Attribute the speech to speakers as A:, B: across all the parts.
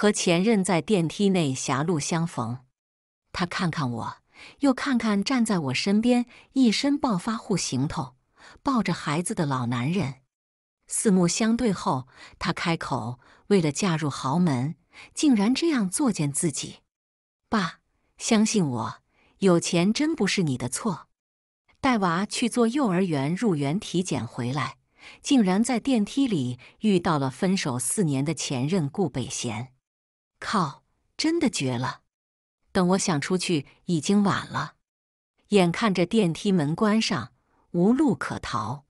A: 和前任在电梯内狭路相逢，他看看我，又看看站在我身边一身暴发户行头、抱着孩子的老男人。四目相对后，他开口：“为了嫁入豪门，竟然这样作践自己。”爸，相信我，有钱真不是你的错。带娃去做幼儿园入园体检回来，竟然在电梯里遇到了分手四年的前任顾北贤。靠！真的绝了！等我想出去已经晚了，眼看着电梯门关上，无路可逃。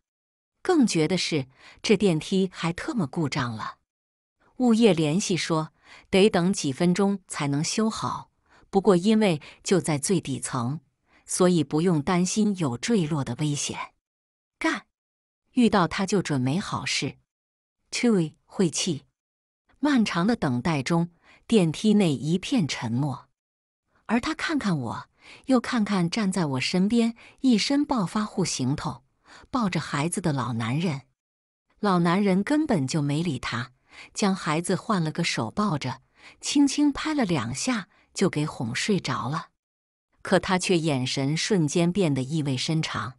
A: 更绝的是，这电梯还特么故障了。物业联系说得等几分钟才能修好，不过因为就在最底层，所以不用担心有坠落的危险。干！遇到他就准没好事。Two，晦气！漫长的等待中。电梯内一片沉默，而他看看我，又看看站在我身边一身暴发户行头抱着孩子的老男人。老男人根本就没理他，将孩子换了个手抱着，轻轻拍了两下就给哄睡着了。可他却眼神瞬间变得意味深长。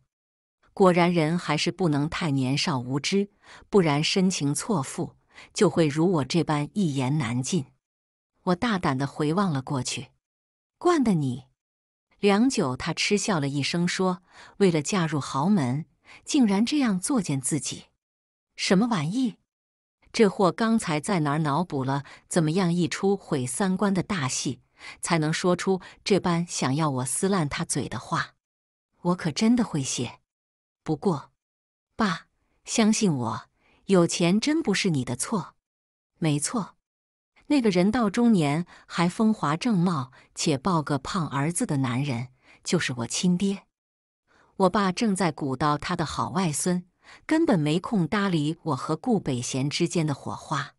A: 果然，人还是不能太年少无知，不然深情错付就会如我这般一言难尽。我大胆地回望了过去，惯的你。良久，他嗤笑了一声，说：“为了嫁入豪门，竟然这样作践自己，什么玩意？这货刚才在哪儿脑补了怎么样一出毁三观的大戏，才能说出这般想要我撕烂他嘴的话？我可真的会写。不过，爸，相信我，有钱真不是你的错。没错。”那个人到中年还风华正茂，且抱个胖儿子的男人，就是我亲爹。我爸正在鼓捣他的好外孙，根本没空搭理我和顾北贤之间的火花。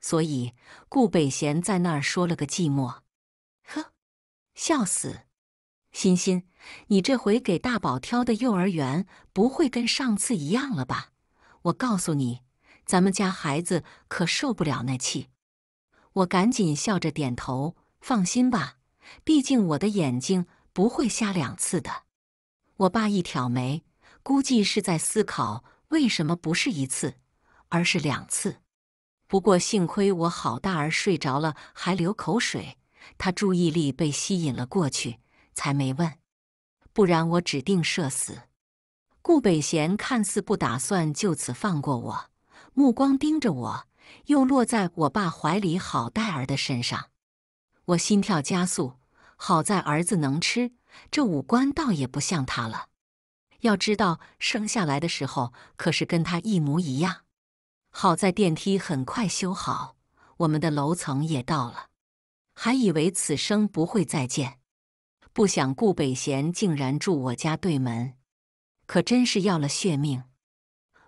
A: 所以顾北贤在那儿说了个寂寞。呵，笑死！欣欣，你这回给大宝挑的幼儿园不会跟上次一样了吧？我告诉你，咱们家孩子可受不了那气。我赶紧笑着点头，放心吧，毕竟我的眼睛不会瞎两次的。我爸一挑眉，估计是在思考为什么不是一次，而是两次。不过幸亏我好大儿睡着了还流口水，他注意力被吸引了过去，才没问。不然我指定社死。顾北贤看似不打算就此放过我，目光盯着我。又落在我爸怀里，好戴儿的身上，我心跳加速。好在儿子能吃，这五官倒也不像他了。要知道生下来的时候可是跟他一模一样。好在电梯很快修好，我们的楼层也到了。还以为此生不会再见，不想顾北贤竟然住我家对门，可真是要了血命。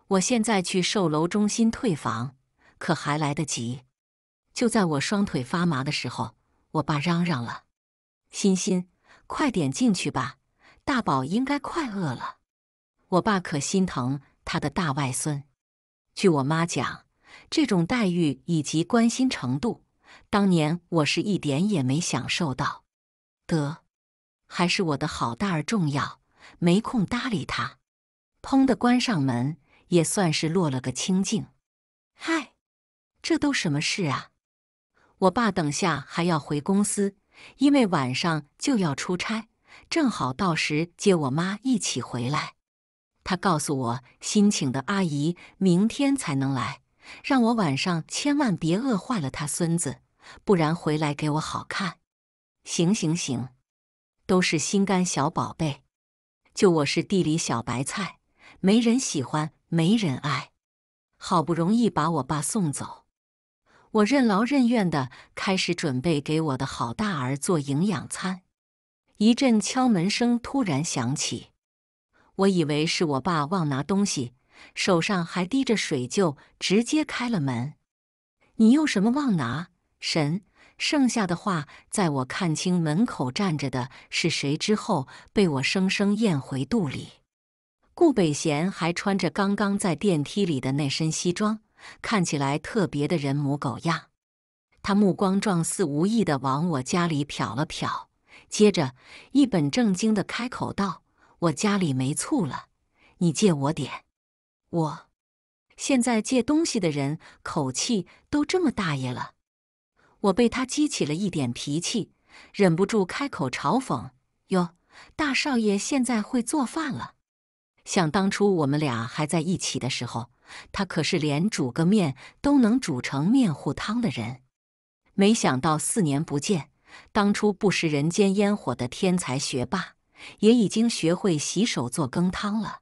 A: 我现在去售楼中心退房。可还来得及？就在我双腿发麻的时候，我爸嚷嚷了：“欣欣，快点进去吧，大宝应该快饿了。”我爸可心疼他的大外孙。据我妈讲，这种待遇以及关心程度，当年我是一点也没享受到。得，还是我的好大儿重要，没空搭理他。砰的关上门，也算是落了个清净。嗨。这都什么事啊！我爸等下还要回公司，因为晚上就要出差，正好到时接我妈一起回来。他告诉我新请的阿姨明天才能来，让我晚上千万别饿坏了他孙子，不然回来给我好看。行行行，都是心肝小宝贝，就我是地里小白菜，没人喜欢，没人爱。好不容易把我爸送走。我任劳任怨的开始准备给我的好大儿做营养餐，一阵敲门声突然响起，我以为是我爸忘拿东西，手上还滴着水，就直接开了门。你用什么忘拿？神！剩下的话，在我看清门口站着的是谁之后，被我生生咽回肚里。顾北贤还穿着刚刚在电梯里的那身西装。看起来特别的人模狗样，他目光状似无意的往我家里瞟了瞟，接着一本正经的开口道：“我家里没醋了，你借我点。”我，现在借东西的人口气都这么大爷了，我被他激起了一点脾气，忍不住开口嘲讽：“哟，大少爷现在会做饭了？想当初我们俩还在一起的时候。”他可是连煮个面都能煮成面糊汤的人，没想到四年不见，当初不食人间烟火的天才学霸，也已经学会洗手做羹汤了。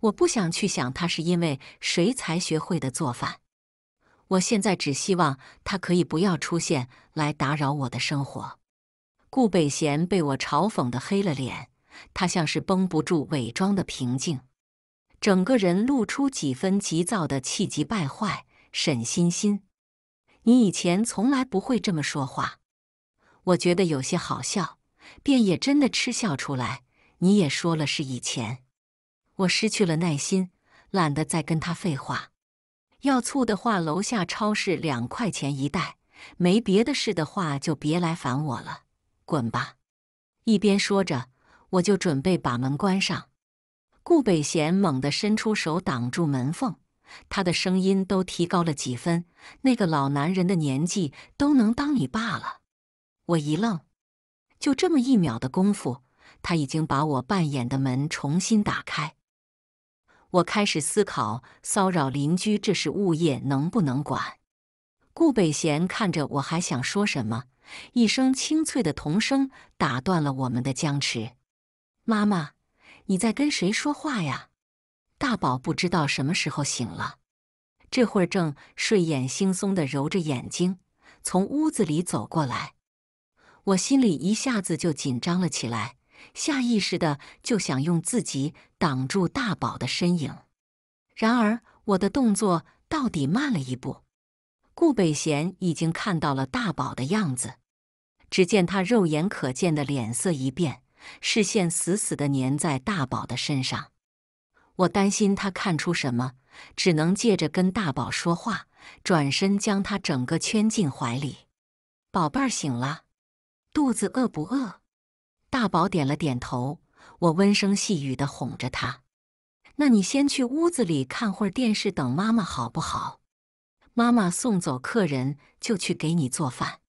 A: 我不想去想他是因为谁才学会的做饭。我现在只希望他可以不要出现来打扰我的生活。顾北贤被我嘲讽得黑了脸，他像是绷不住伪装的平静。整个人露出几分急躁的气急败坏。沈欣欣，你以前从来不会这么说话，我觉得有些好笑，便也真的嗤笑出来。你也说了是以前，我失去了耐心，懒得再跟他废话。要醋的话，楼下超市两块钱一袋。没别的事的话，就别来烦我了，滚吧！一边说着，我就准备把门关上。顾北贤猛地伸出手挡住门缝，他的声音都提高了几分。那个老男人的年纪都能当你爸了。我一愣，就这么一秒的功夫，他已经把我扮演的门重新打开。我开始思考，骚扰邻居这是物业能不能管？顾北贤看着我，还想说什么，一声清脆的童声打断了我们的僵持。妈妈。你在跟谁说话呀？大宝不知道什么时候醒了，这会儿正睡眼惺忪的揉着眼睛从屋子里走过来，我心里一下子就紧张了起来，下意识的就想用自己挡住大宝的身影。然而我的动作到底慢了一步，顾北贤已经看到了大宝的样子，只见他肉眼可见的脸色一变。视线死死的粘在大宝的身上，我担心他看出什么，只能借着跟大宝说话，转身将他整个圈进怀里。宝贝儿醒了，肚子饿不饿？大宝点了点头，我温声细语的哄着他。那你先去屋子里看会儿电视，等妈妈好不好？妈妈送走客人就去给你做饭。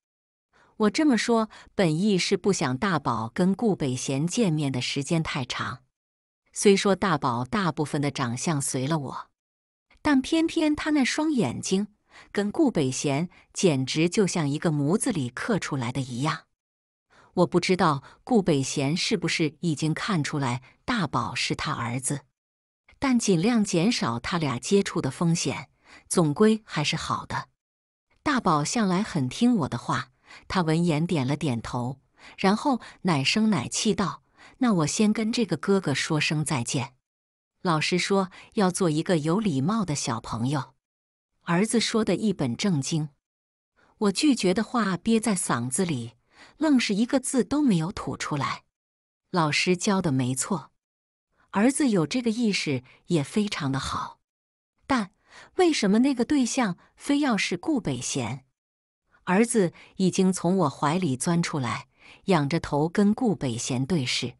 A: 我这么说，本意是不想大宝跟顾北贤见面的时间太长。虽说大宝大部分的长相随了我，但偏偏他那双眼睛跟顾北贤简直就像一个模子里刻出来的一样。我不知道顾北贤是不是已经看出来大宝是他儿子，但尽量减少他俩接触的风险，总归还是好的。大宝向来很听我的话。他闻言点了点头，然后奶声奶气道：“那我先跟这个哥哥说声再见。”老师说：“要做一个有礼貌的小朋友。”儿子说的一本正经，我拒绝的话憋在嗓子里，愣是一个字都没有吐出来。老师教的没错，儿子有这个意识也非常的好，但为什么那个对象非要是顾北贤？儿子已经从我怀里钻出来，仰着头跟顾北贤对视。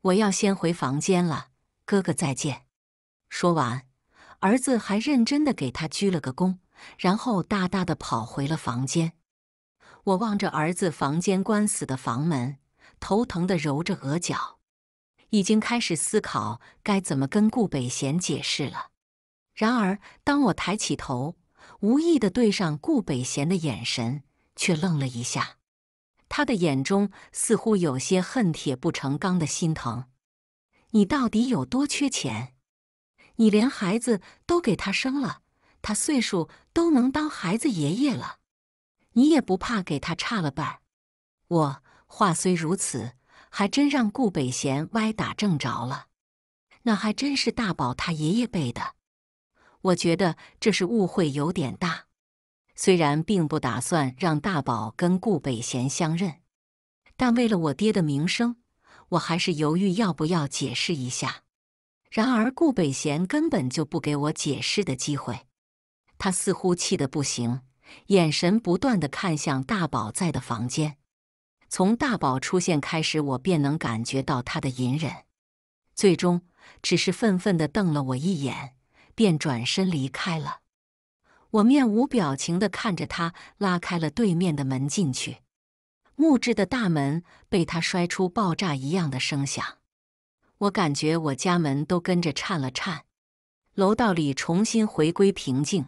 A: 我要先回房间了，哥哥再见。说完，儿子还认真的给他鞠了个躬，然后大大的跑回了房间。我望着儿子房间关死的房门，头疼的揉着额角，已经开始思考该怎么跟顾北贤解释了。然而，当我抬起头，无意的对上顾北贤的眼神，却愣了一下。他的眼中似乎有些恨铁不成钢的心疼。你到底有多缺钱？你连孩子都给他生了，他岁数都能当孩子爷爷了，你也不怕给他差了半？我话虽如此，还真让顾北贤歪打正着了。那还真是大宝他爷爷辈的。我觉得这是误会有点大，虽然并不打算让大宝跟顾北贤相认，但为了我爹的名声，我还是犹豫要不要解释一下。然而，顾北贤根本就不给我解释的机会，他似乎气得不行，眼神不断的看向大宝在的房间。从大宝出现开始，我便能感觉到他的隐忍，最终只是愤愤的瞪了我一眼。便转身离开了。我面无表情的看着他，拉开了对面的门进去。木质的大门被他摔出爆炸一样的声响，我感觉我家门都跟着颤了颤。楼道里重新回归平静。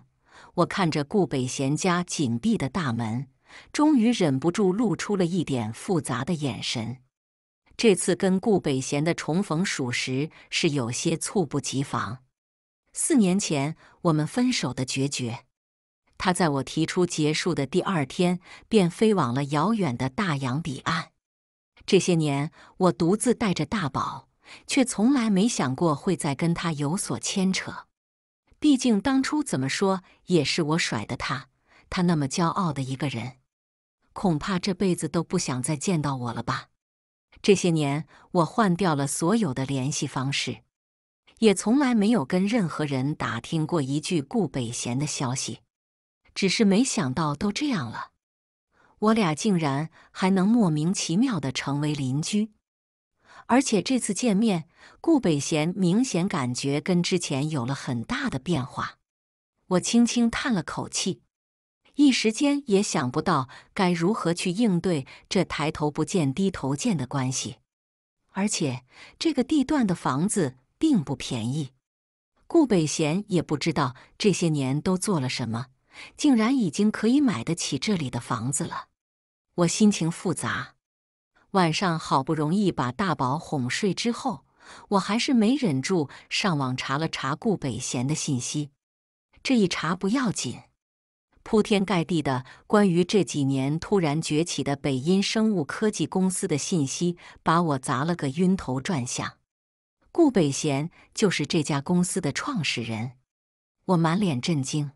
A: 我看着顾北贤家紧闭的大门，终于忍不住露出了一点复杂的眼神。这次跟顾北贤的重逢，属实是有些猝不及防。四年前，我们分手的决绝。他在我提出结束的第二天，便飞往了遥远的大洋彼岸。这些年，我独自带着大宝，却从来没想过会再跟他有所牵扯。毕竟当初怎么说也是我甩的他，他那么骄傲的一个人，恐怕这辈子都不想再见到我了吧？这些年，我换掉了所有的联系方式。也从来没有跟任何人打听过一句顾北贤的消息，只是没想到都这样了，我俩竟然还能莫名其妙的成为邻居，而且这次见面，顾北贤明显感觉跟之前有了很大的变化。我轻轻叹了口气，一时间也想不到该如何去应对这抬头不见低头见的关系，而且这个地段的房子。并不便宜，顾北贤也不知道这些年都做了什么，竟然已经可以买得起这里的房子了。我心情复杂。晚上好不容易把大宝哄睡之后，我还是没忍住上网查了查顾北贤的信息。这一查不要紧，铺天盖地的关于这几年突然崛起的北音生物科技公司的信息，把我砸了个晕头转向。顾北贤就是这家公司的创始人，我满脸震惊，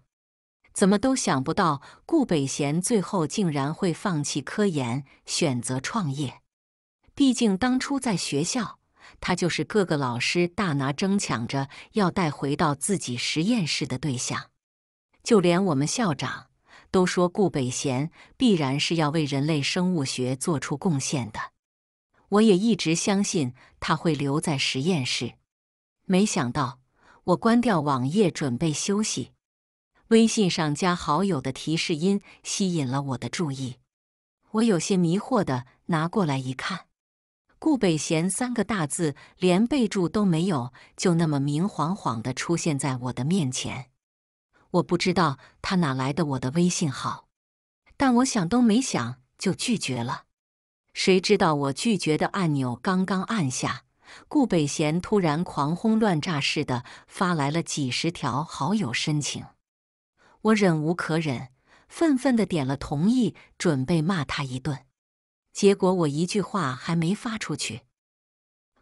A: 怎么都想不到顾北贤最后竟然会放弃科研，选择创业。毕竟当初在学校，他就是各个老师大拿争抢着要带回到自己实验室的对象，就连我们校长都说，顾北贤必然是要为人类生物学做出贡献的。我也一直相信他会留在实验室，没想到我关掉网页准备休息，微信上加好友的提示音吸引了我的注意。我有些迷惑的拿过来一看，“顾北贤”三个大字，连备注都没有，就那么明晃晃的出现在我的面前。我不知道他哪来的我的微信号，但我想都没想就拒绝了。谁知道我拒绝的按钮刚刚按下，顾北贤突然狂轰乱炸似的发来了几十条好友申请。我忍无可忍，愤愤的点了同意，准备骂他一顿。结果我一句话还没发出去，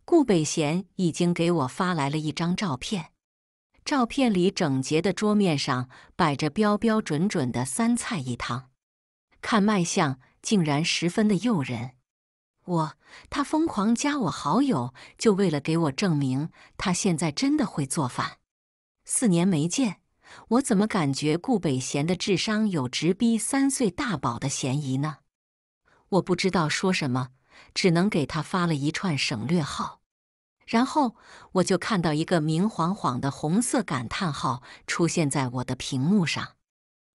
A: 顾北贤已经给我发来了一张照片。照片里整洁的桌面上摆着标标准准的三菜一汤，看卖相竟然十分的诱人。我他疯狂加我好友，就为了给我证明他现在真的会做饭。四年没见，我怎么感觉顾北贤的智商有直逼三岁大宝的嫌疑呢？我不知道说什么，只能给他发了一串省略号。然后我就看到一个明晃晃的红色感叹号出现在我的屏幕上。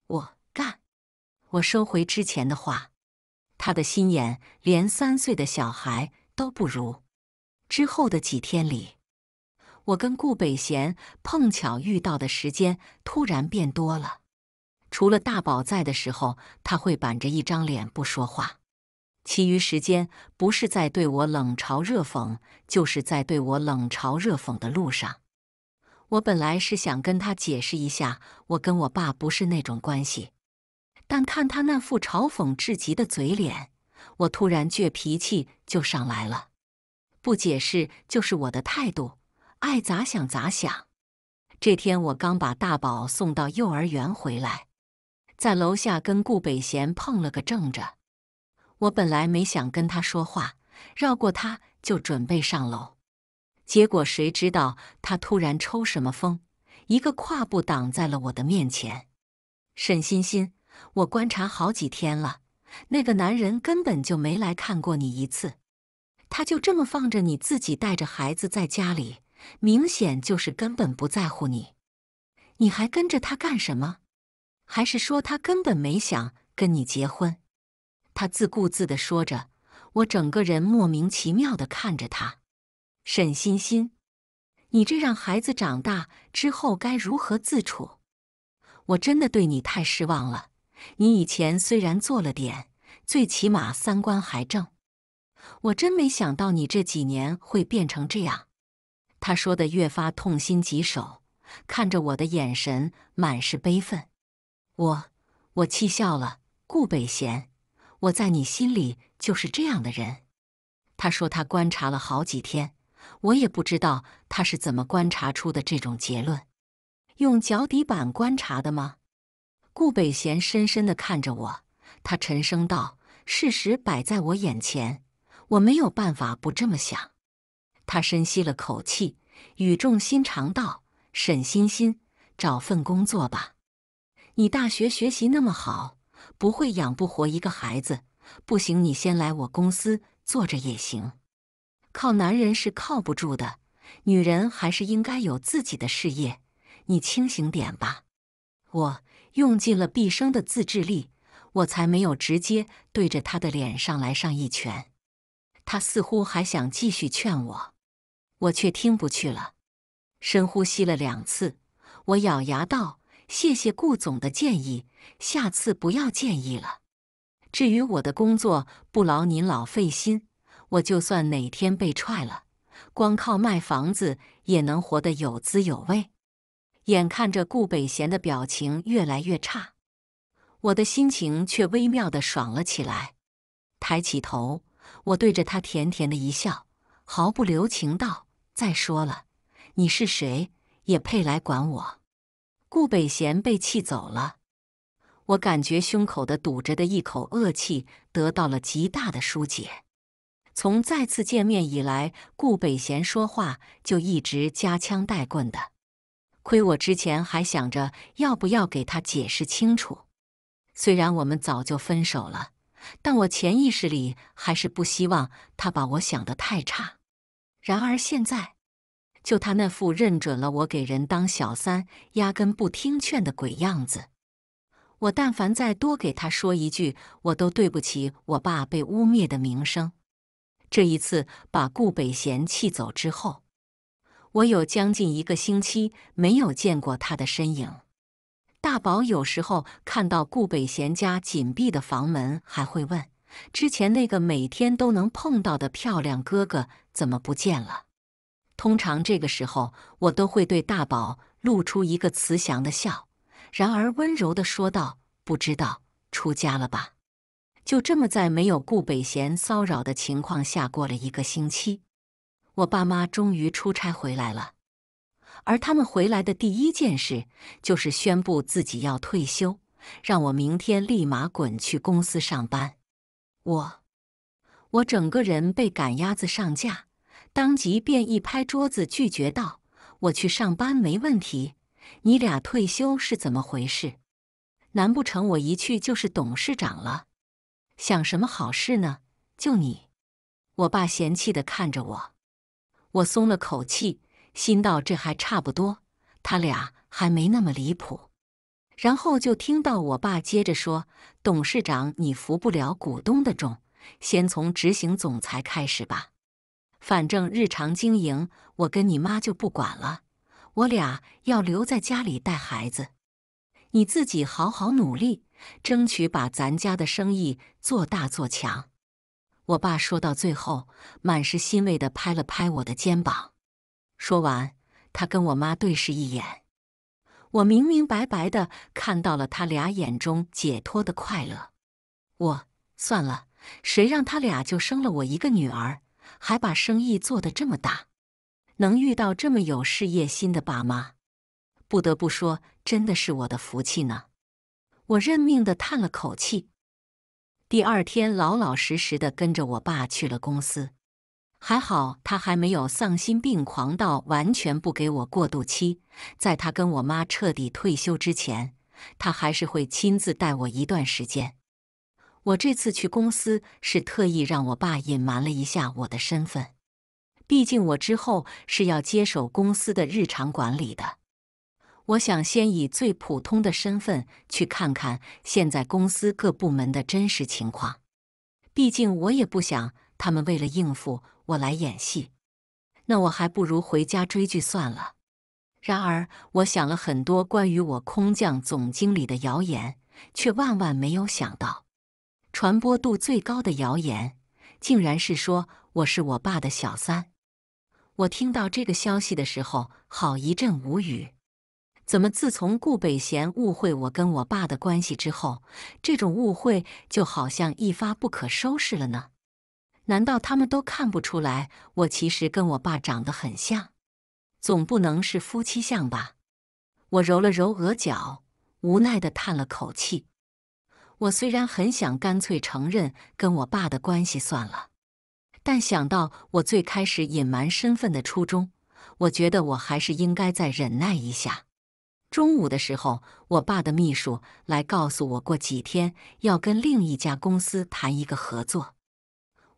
A: 我干！我收回之前的话。他的心眼连三岁的小孩都不如。之后的几天里，我跟顾北贤碰巧遇到的时间突然变多了。除了大宝在的时候，他会板着一张脸不说话，其余时间不是在对我冷嘲热讽，就是在对我冷嘲热讽的路上。我本来是想跟他解释一下，我跟我爸不是那种关系。但看他那副嘲讽至极的嘴脸，我突然倔脾气就上来了，不解释就是我的态度，爱咋想咋想。这天我刚把大宝送到幼儿园回来，在楼下跟顾北贤碰了个正着。我本来没想跟他说话，绕过他就准备上楼，结果谁知道他突然抽什么风，一个跨步挡在了我的面前，沈欣欣。我观察好几天了，那个男人根本就没来看过你一次，他就这么放着你自己带着孩子在家里，明显就是根本不在乎你。你还跟着他干什么？还是说他根本没想跟你结婚？他自顾自地说着，我整个人莫名其妙地看着他。沈欣欣，你这让孩子长大之后该如何自处？我真的对你太失望了。你以前虽然做了点，最起码三观还正。我真没想到你这几年会变成这样。他说的越发痛心疾首，看着我的眼神满是悲愤。我我气笑了，顾北贤，我在你心里就是这样的人。他说他观察了好几天，我也不知道他是怎么观察出的这种结论，用脚底板观察的吗？顾北贤深深的看着我，他沉声道：“事实摆在我眼前，我没有办法不这么想。”他深吸了口气，语重心长道：“沈欣欣，找份工作吧。你大学学习那么好，不会养不活一个孩子。不行，你先来我公司坐着也行。靠男人是靠不住的，女人还是应该有自己的事业。你清醒点吧，我。”用尽了毕生的自制力，我才没有直接对着他的脸上来上一拳。他似乎还想继续劝我，我却听不去了。深呼吸了两次，我咬牙道：“谢谢顾总的建议，下次不要建议了。至于我的工作，不劳您老费心。我就算哪天被踹了，光靠卖房子也能活得有滋有味。”眼看着顾北贤的表情越来越差，我的心情却微妙的爽了起来。抬起头，我对着他甜甜的一笑，毫不留情道：“再说了，你是谁也配来管我？”顾北贤被气走了，我感觉胸口的堵着的一口恶气得到了极大的疏解。从再次见面以来，顾北贤说话就一直夹枪带棍的。亏我之前还想着要不要给他解释清楚，虽然我们早就分手了，但我潜意识里还是不希望他把我想得太差。然而现在，就他那副认准了我给人当小三，压根不听劝的鬼样子，我但凡再多给他说一句，我都对不起我爸被污蔑的名声。这一次把顾北贤气走之后。我有将近一个星期没有见过他的身影。大宝有时候看到顾北贤家紧闭的房门，还会问：“之前那个每天都能碰到的漂亮哥哥怎么不见了？”通常这个时候，我都会对大宝露出一个慈祥的笑，然而温柔的说道：“不知道，出家了吧？”就这么在没有顾北贤骚扰的情况下过了一个星期。我爸妈终于出差回来了，而他们回来的第一件事就是宣布自己要退休，让我明天立马滚去公司上班。我我整个人被赶鸭子上架，当即便一拍桌子拒绝道：“我去上班没问题，你俩退休是怎么回事？难不成我一去就是董事长了？想什么好事呢？就你！”我爸嫌弃的看着我。我松了口气，心道这还差不多，他俩还没那么离谱。然后就听到我爸接着说：“董事长，你服不了股东的众，先从执行总裁开始吧。反正日常经营我跟你妈就不管了，我俩要留在家里带孩子。你自己好好努力，争取把咱家的生意做大做强。”我爸说到最后，满是欣慰的拍了拍我的肩膀。说完，他跟我妈对视一眼，我明明白白的看到了他俩眼中解脱的快乐。我算了，谁让他俩就生了我一个女儿，还把生意做得这么大，能遇到这么有事业心的爸妈，不得不说真的是我的福气呢。我认命的叹了口气。第二天，老老实实的跟着我爸去了公司。还好，他还没有丧心病狂到完全不给我过渡期。在他跟我妈彻底退休之前，他还是会亲自带我一段时间。我这次去公司是特意让我爸隐瞒了一下我的身份，毕竟我之后是要接手公司的日常管理的。我想先以最普通的身份去看看现在公司各部门的真实情况，毕竟我也不想他们为了应付我来演戏。那我还不如回家追剧算了。然而，我想了很多关于我空降总经理的谣言，却万万没有想到，传播度最高的谣言竟然是说我是我爸的小三。我听到这个消息的时候，好一阵无语。怎么，自从顾北贤误会我跟我爸的关系之后，这种误会就好像一发不可收拾了呢？难道他们都看不出来我其实跟我爸长得很像？总不能是夫妻相吧？我揉了揉额角，无奈的叹了口气。我虽然很想干脆承认跟我爸的关系算了，但想到我最开始隐瞒身份的初衷，我觉得我还是应该再忍耐一下。中午的时候，我爸的秘书来告诉我，过几天要跟另一家公司谈一个合作。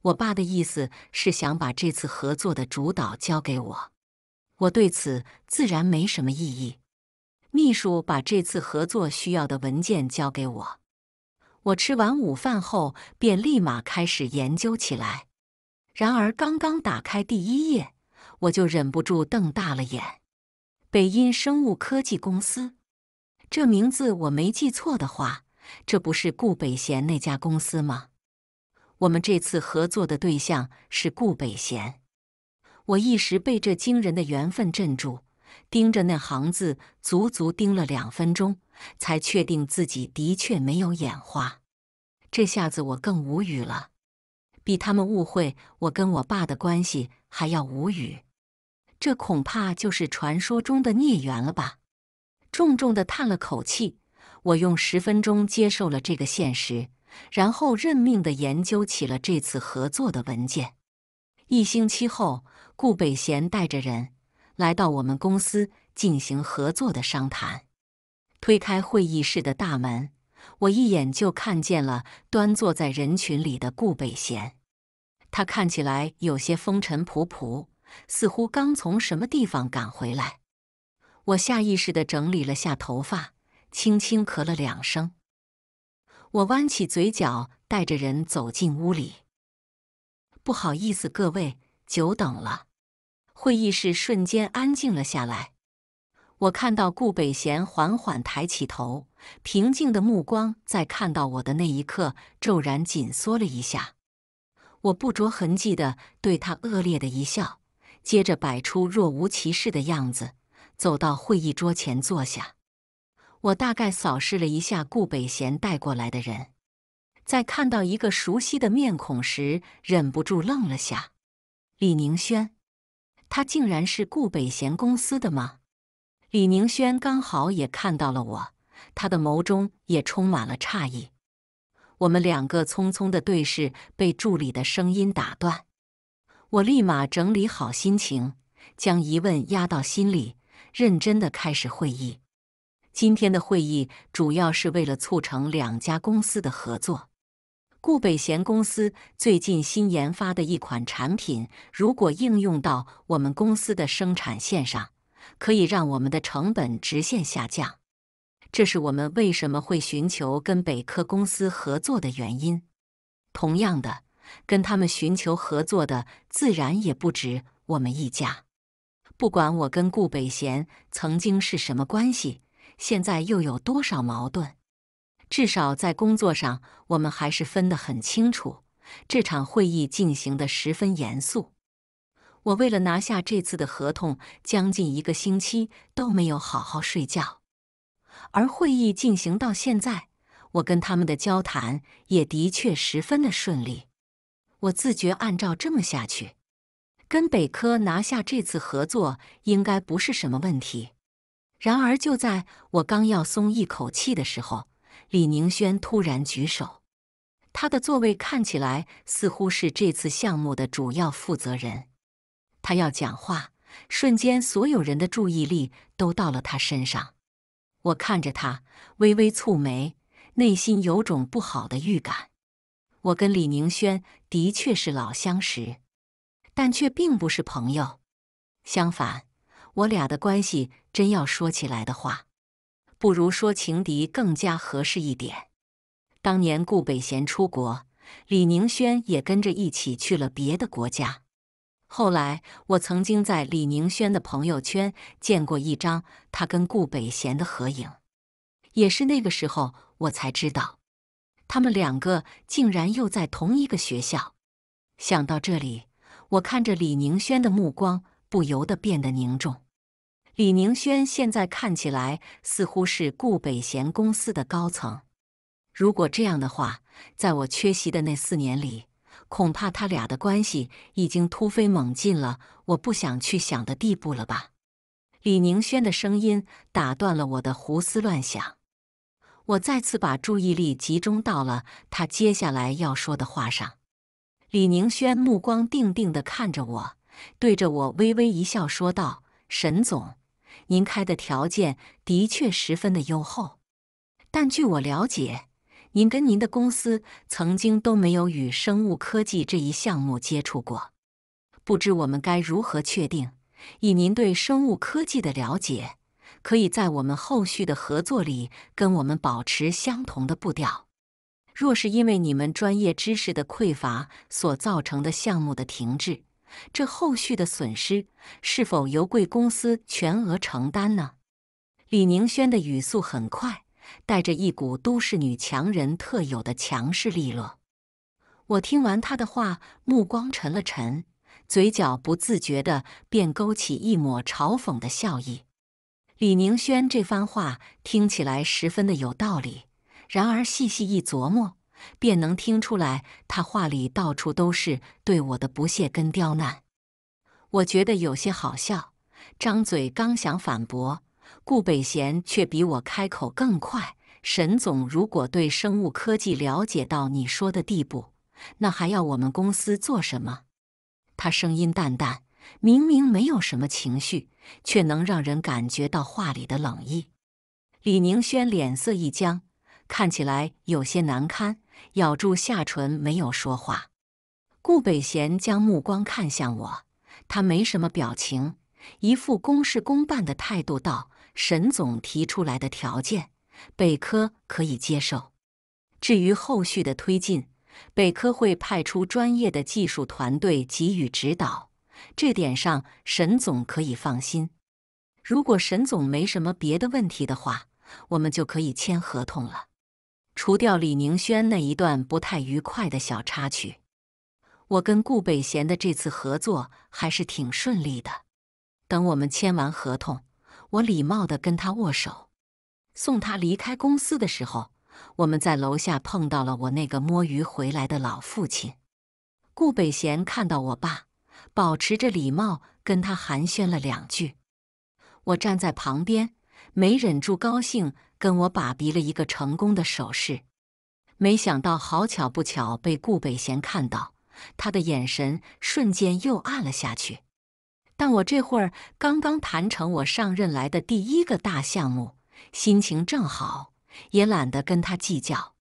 A: 我爸的意思是想把这次合作的主导交给我，我对此自然没什么异议。秘书把这次合作需要的文件交给我，我吃完午饭后便立马开始研究起来。然而，刚刚打开第一页，我就忍不住瞪大了眼。北音生物科技公司，这名字我没记错的话，这不是顾北贤那家公司吗？我们这次合作的对象是顾北贤，我一时被这惊人的缘分镇住，盯着那行字足足盯了两分钟，才确定自己的确没有眼花。这下子我更无语了，比他们误会我跟我爸的关系还要无语。这恐怕就是传说中的孽缘了吧？重重的叹了口气，我用十分钟接受了这个现实，然后认命的研究起了这次合作的文件。一星期后，顾北贤带着人来到我们公司进行合作的商谈。推开会议室的大门，我一眼就看见了端坐在人群里的顾北贤，他看起来有些风尘仆仆。似乎刚从什么地方赶回来，我下意识地整理了下头发，轻轻咳了两声。我弯起嘴角，带着人走进屋里。不好意思，各位久等了。会议室瞬间安静了下来。我看到顾北贤缓缓抬起头，平静的目光在看到我的那一刻骤然紧缩了一下。我不着痕迹地对他恶劣的一笑。接着摆出若无其事的样子，走到会议桌前坐下。我大概扫视了一下顾北贤带过来的人，在看到一个熟悉的面孔时，忍不住愣了下。李宁轩，他竟然是顾北贤公司的吗？李宁轩刚好也看到了我，他的眸中也充满了诧异。我们两个匆匆的对视，被助理的声音打断。我立马整理好心情，将疑问压到心里，认真的开始会议。今天的会议主要是为了促成两家公司的合作。顾北贤公司最近新研发的一款产品，如果应用到我们公司的生产线上，可以让我们的成本直线下降。这是我们为什么会寻求跟北科公司合作的原因。同样的。跟他们寻求合作的自然也不止我们一家。不管我跟顾北贤曾经是什么关系，现在又有多少矛盾，至少在工作上我们还是分得很清楚。这场会议进行的十分严肃。我为了拿下这次的合同，将近一个星期都没有好好睡觉。而会议进行到现在，我跟他们的交谈也的确十分的顺利。我自觉按照这么下去，跟北科拿下这次合作应该不是什么问题。然而，就在我刚要松一口气的时候，李宁轩突然举手，他的座位看起来似乎是这次项目的主要负责人。他要讲话，瞬间所有人的注意力都到了他身上。我看着他，微微蹙眉，内心有种不好的预感。我跟李宁轩的确是老相识，但却并不是朋友。相反，我俩的关系真要说起来的话，不如说情敌更加合适一点。当年顾北贤出国，李宁轩也跟着一起去了别的国家。后来，我曾经在李宁轩的朋友圈见过一张他跟顾北贤的合影，也是那个时候我才知道。他们两个竟然又在同一个学校，想到这里，我看着李宁轩的目光不由得变得凝重。李宁轩现在看起来似乎是顾北贤公司的高层，如果这样的话，在我缺席的那四年里，恐怕他俩的关系已经突飞猛进了，我不想去想的地步了吧？李宁轩的声音打断了我的胡思乱想。我再次把注意力集中到了他接下来要说的话上。李宁轩目光定定的看着我，对着我微微一笑，说道：“沈总，您开的条件的确十分的优厚，但据我了解，您跟您的公司曾经都没有与生物科技这一项目接触过，不知我们该如何确定？以您对生物科技的了解。”可以在我们后续的合作里跟我们保持相同的步调。若是因为你们专业知识的匮乏所造成的项目的停滞，这后续的损失是否由贵公司全额承担呢？李宁轩的语速很快，带着一股都市女强人特有的强势利落。我听完他的话，目光沉了沉，嘴角不自觉的便勾起一抹嘲讽的笑意。李宁轩这番话听起来十分的有道理，然而细细一琢磨，便能听出来，他话里到处都是对我的不屑跟刁难。我觉得有些好笑，张嘴刚想反驳，顾北贤却比我开口更快。沈总，如果对生物科技了解到你说的地步，那还要我们公司做什么？他声音淡淡。明明没有什么情绪，却能让人感觉到话里的冷意。李宁轩脸色一僵，看起来有些难堪，咬住下唇没有说话。顾北贤将目光看向我，他没什么表情，一副公事公办的态度道：“沈总提出来的条件，北科可以接受。至于后续的推进，北科会派出专业的技术团队给予指导。”这点上，沈总可以放心。如果沈总没什么别的问题的话，我们就可以签合同了。除掉李宁轩那一段不太愉快的小插曲，我跟顾北贤的这次合作还是挺顺利的。等我们签完合同，我礼貌地跟他握手，送他离开公司的时候，我们在楼下碰到了我那个摸鱼回来的老父亲。顾北贤看到我爸。保持着礼貌，跟他寒暄了两句。我站在旁边，没忍住高兴，跟我爸比了一个成功的手势。没想到，好巧不巧被顾北贤看到，他的眼神瞬间又暗了下去。但我这会儿刚刚谈成我上任来的第一个大项目，心情正好，也懒得跟他计较。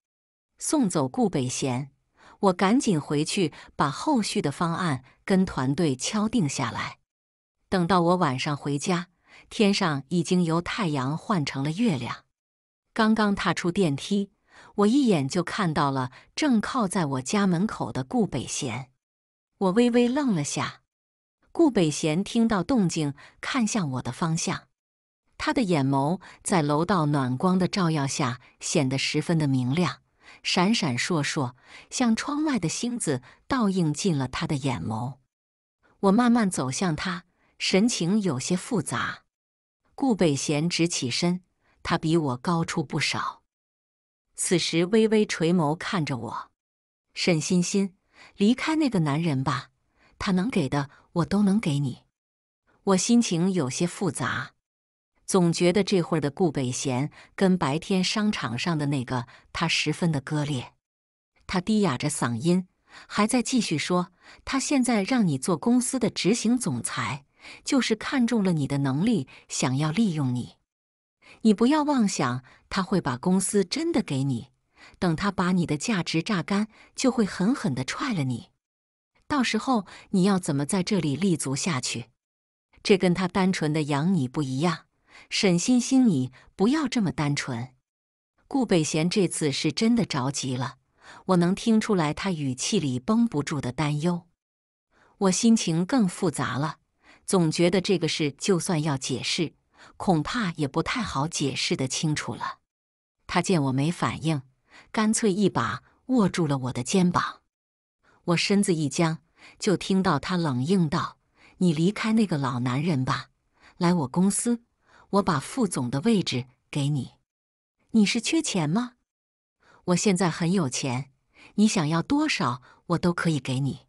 A: 送走顾北贤。我赶紧回去，把后续的方案跟团队敲定下来。等到我晚上回家，天上已经由太阳换成了月亮。刚刚踏出电梯，我一眼就看到了正靠在我家门口的顾北贤。我微微愣了下。顾北贤听到动静，看向我的方向。他的眼眸在楼道暖光的照耀下，显得十分的明亮。闪闪烁烁，像窗外的星子，倒映进了他的眼眸。我慢慢走向他，神情有些复杂。顾北贤直起身，他比我高出不少，此时微微垂眸看着我。沈欣欣，离开那个男人吧，他能给的我都能给你。我心情有些复杂。总觉得这会儿的顾北贤跟白天商场上的那个他十分的割裂。他低哑着嗓音，还在继续说：“他现在让你做公司的执行总裁，就是看中了你的能力，想要利用你。你不要妄想他会把公司真的给你。等他把你的价值榨干，就会狠狠的踹了你。到时候你要怎么在这里立足下去？这跟他单纯的养你不一样。”沈欣欣，你不要这么单纯。顾北贤这次是真的着急了，我能听出来他语气里绷不住的担忧。我心情更复杂了，总觉得这个事就算要解释，恐怕也不太好解释得清楚了。他见我没反应，干脆一把握住了我的肩膀。我身子一僵，就听到他冷硬道：“你离开那个老男人吧，来我公司。”我把副总的位置给你，你是缺钱吗？我现在很有钱，你想要多少我都可以给你。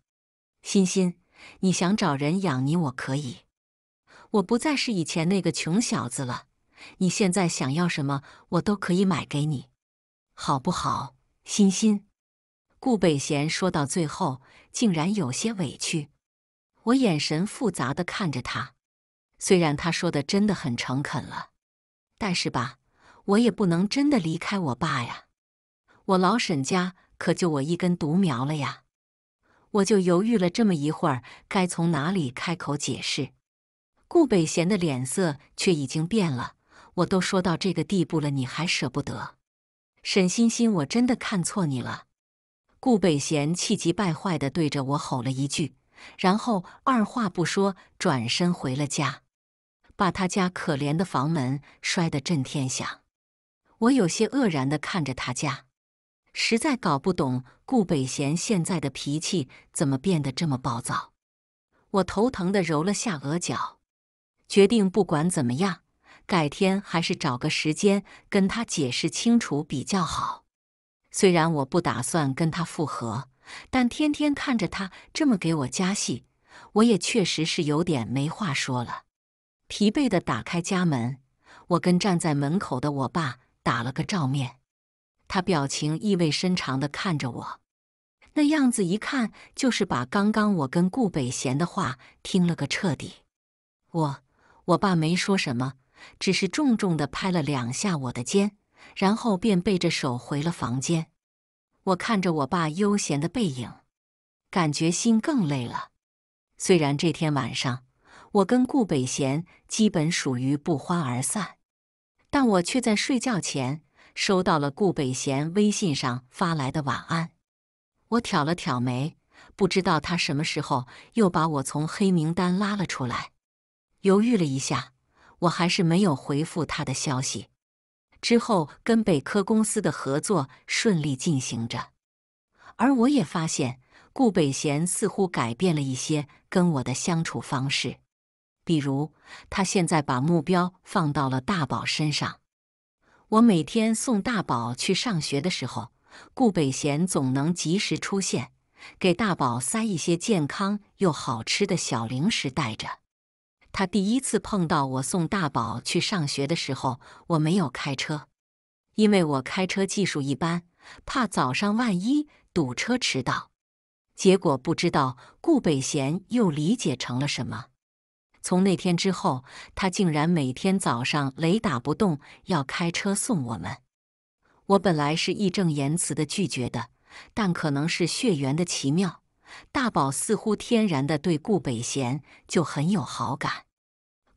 A: 欣欣，你想找人养你，我可以。我不再是以前那个穷小子了，你现在想要什么，我都可以买给你，好不好？欣欣，顾北贤说到最后，竟然有些委屈。我眼神复杂的看着他。虽然他说的真的很诚恳了，但是吧，我也不能真的离开我爸呀。我老沈家可就我一根独苗了呀。我就犹豫了这么一会儿，该从哪里开口解释？顾北贤的脸色却已经变了。我都说到这个地步了，你还舍不得？沈欣欣，我真的看错你了！顾北贤气急败坏的对着我吼了一句，然后二话不说转身回了家。把他家可怜的房门摔得震天响，我有些愕然的看着他家，实在搞不懂顾北贤现在的脾气怎么变得这么暴躁。我头疼的揉了下额角，决定不管怎么样，改天还是找个时间跟他解释清楚比较好。虽然我不打算跟他复合，但天天看着他这么给我加戏，我也确实是有点没话说了。疲惫的打开家门，我跟站在门口的我爸打了个照面，他表情意味深长的看着我，那样子一看就是把刚刚我跟顾北贤的话听了个彻底。我我爸没说什么，只是重重的拍了两下我的肩，然后便背着手回了房间。我看着我爸悠闲的背影，感觉心更累了。虽然这天晚上。我跟顾北贤基本属于不欢而散，但我却在睡觉前收到了顾北贤微信上发来的晚安。我挑了挑眉，不知道他什么时候又把我从黑名单拉了出来。犹豫了一下，我还是没有回复他的消息。之后跟北科公司的合作顺利进行着，而我也发现顾北贤似乎改变了一些跟我的相处方式。比如，他现在把目标放到了大宝身上。我每天送大宝去上学的时候，顾北贤总能及时出现，给大宝塞一些健康又好吃的小零食带着。他第一次碰到我送大宝去上学的时候，我没有开车，因为我开车技术一般，怕早上万一堵车迟到。结果不知道顾北贤又理解成了什么。从那天之后，他竟然每天早上雷打不动要开车送我们。我本来是义正言辞的拒绝的，但可能是血缘的奇妙，大宝似乎天然的对顾北贤就很有好感。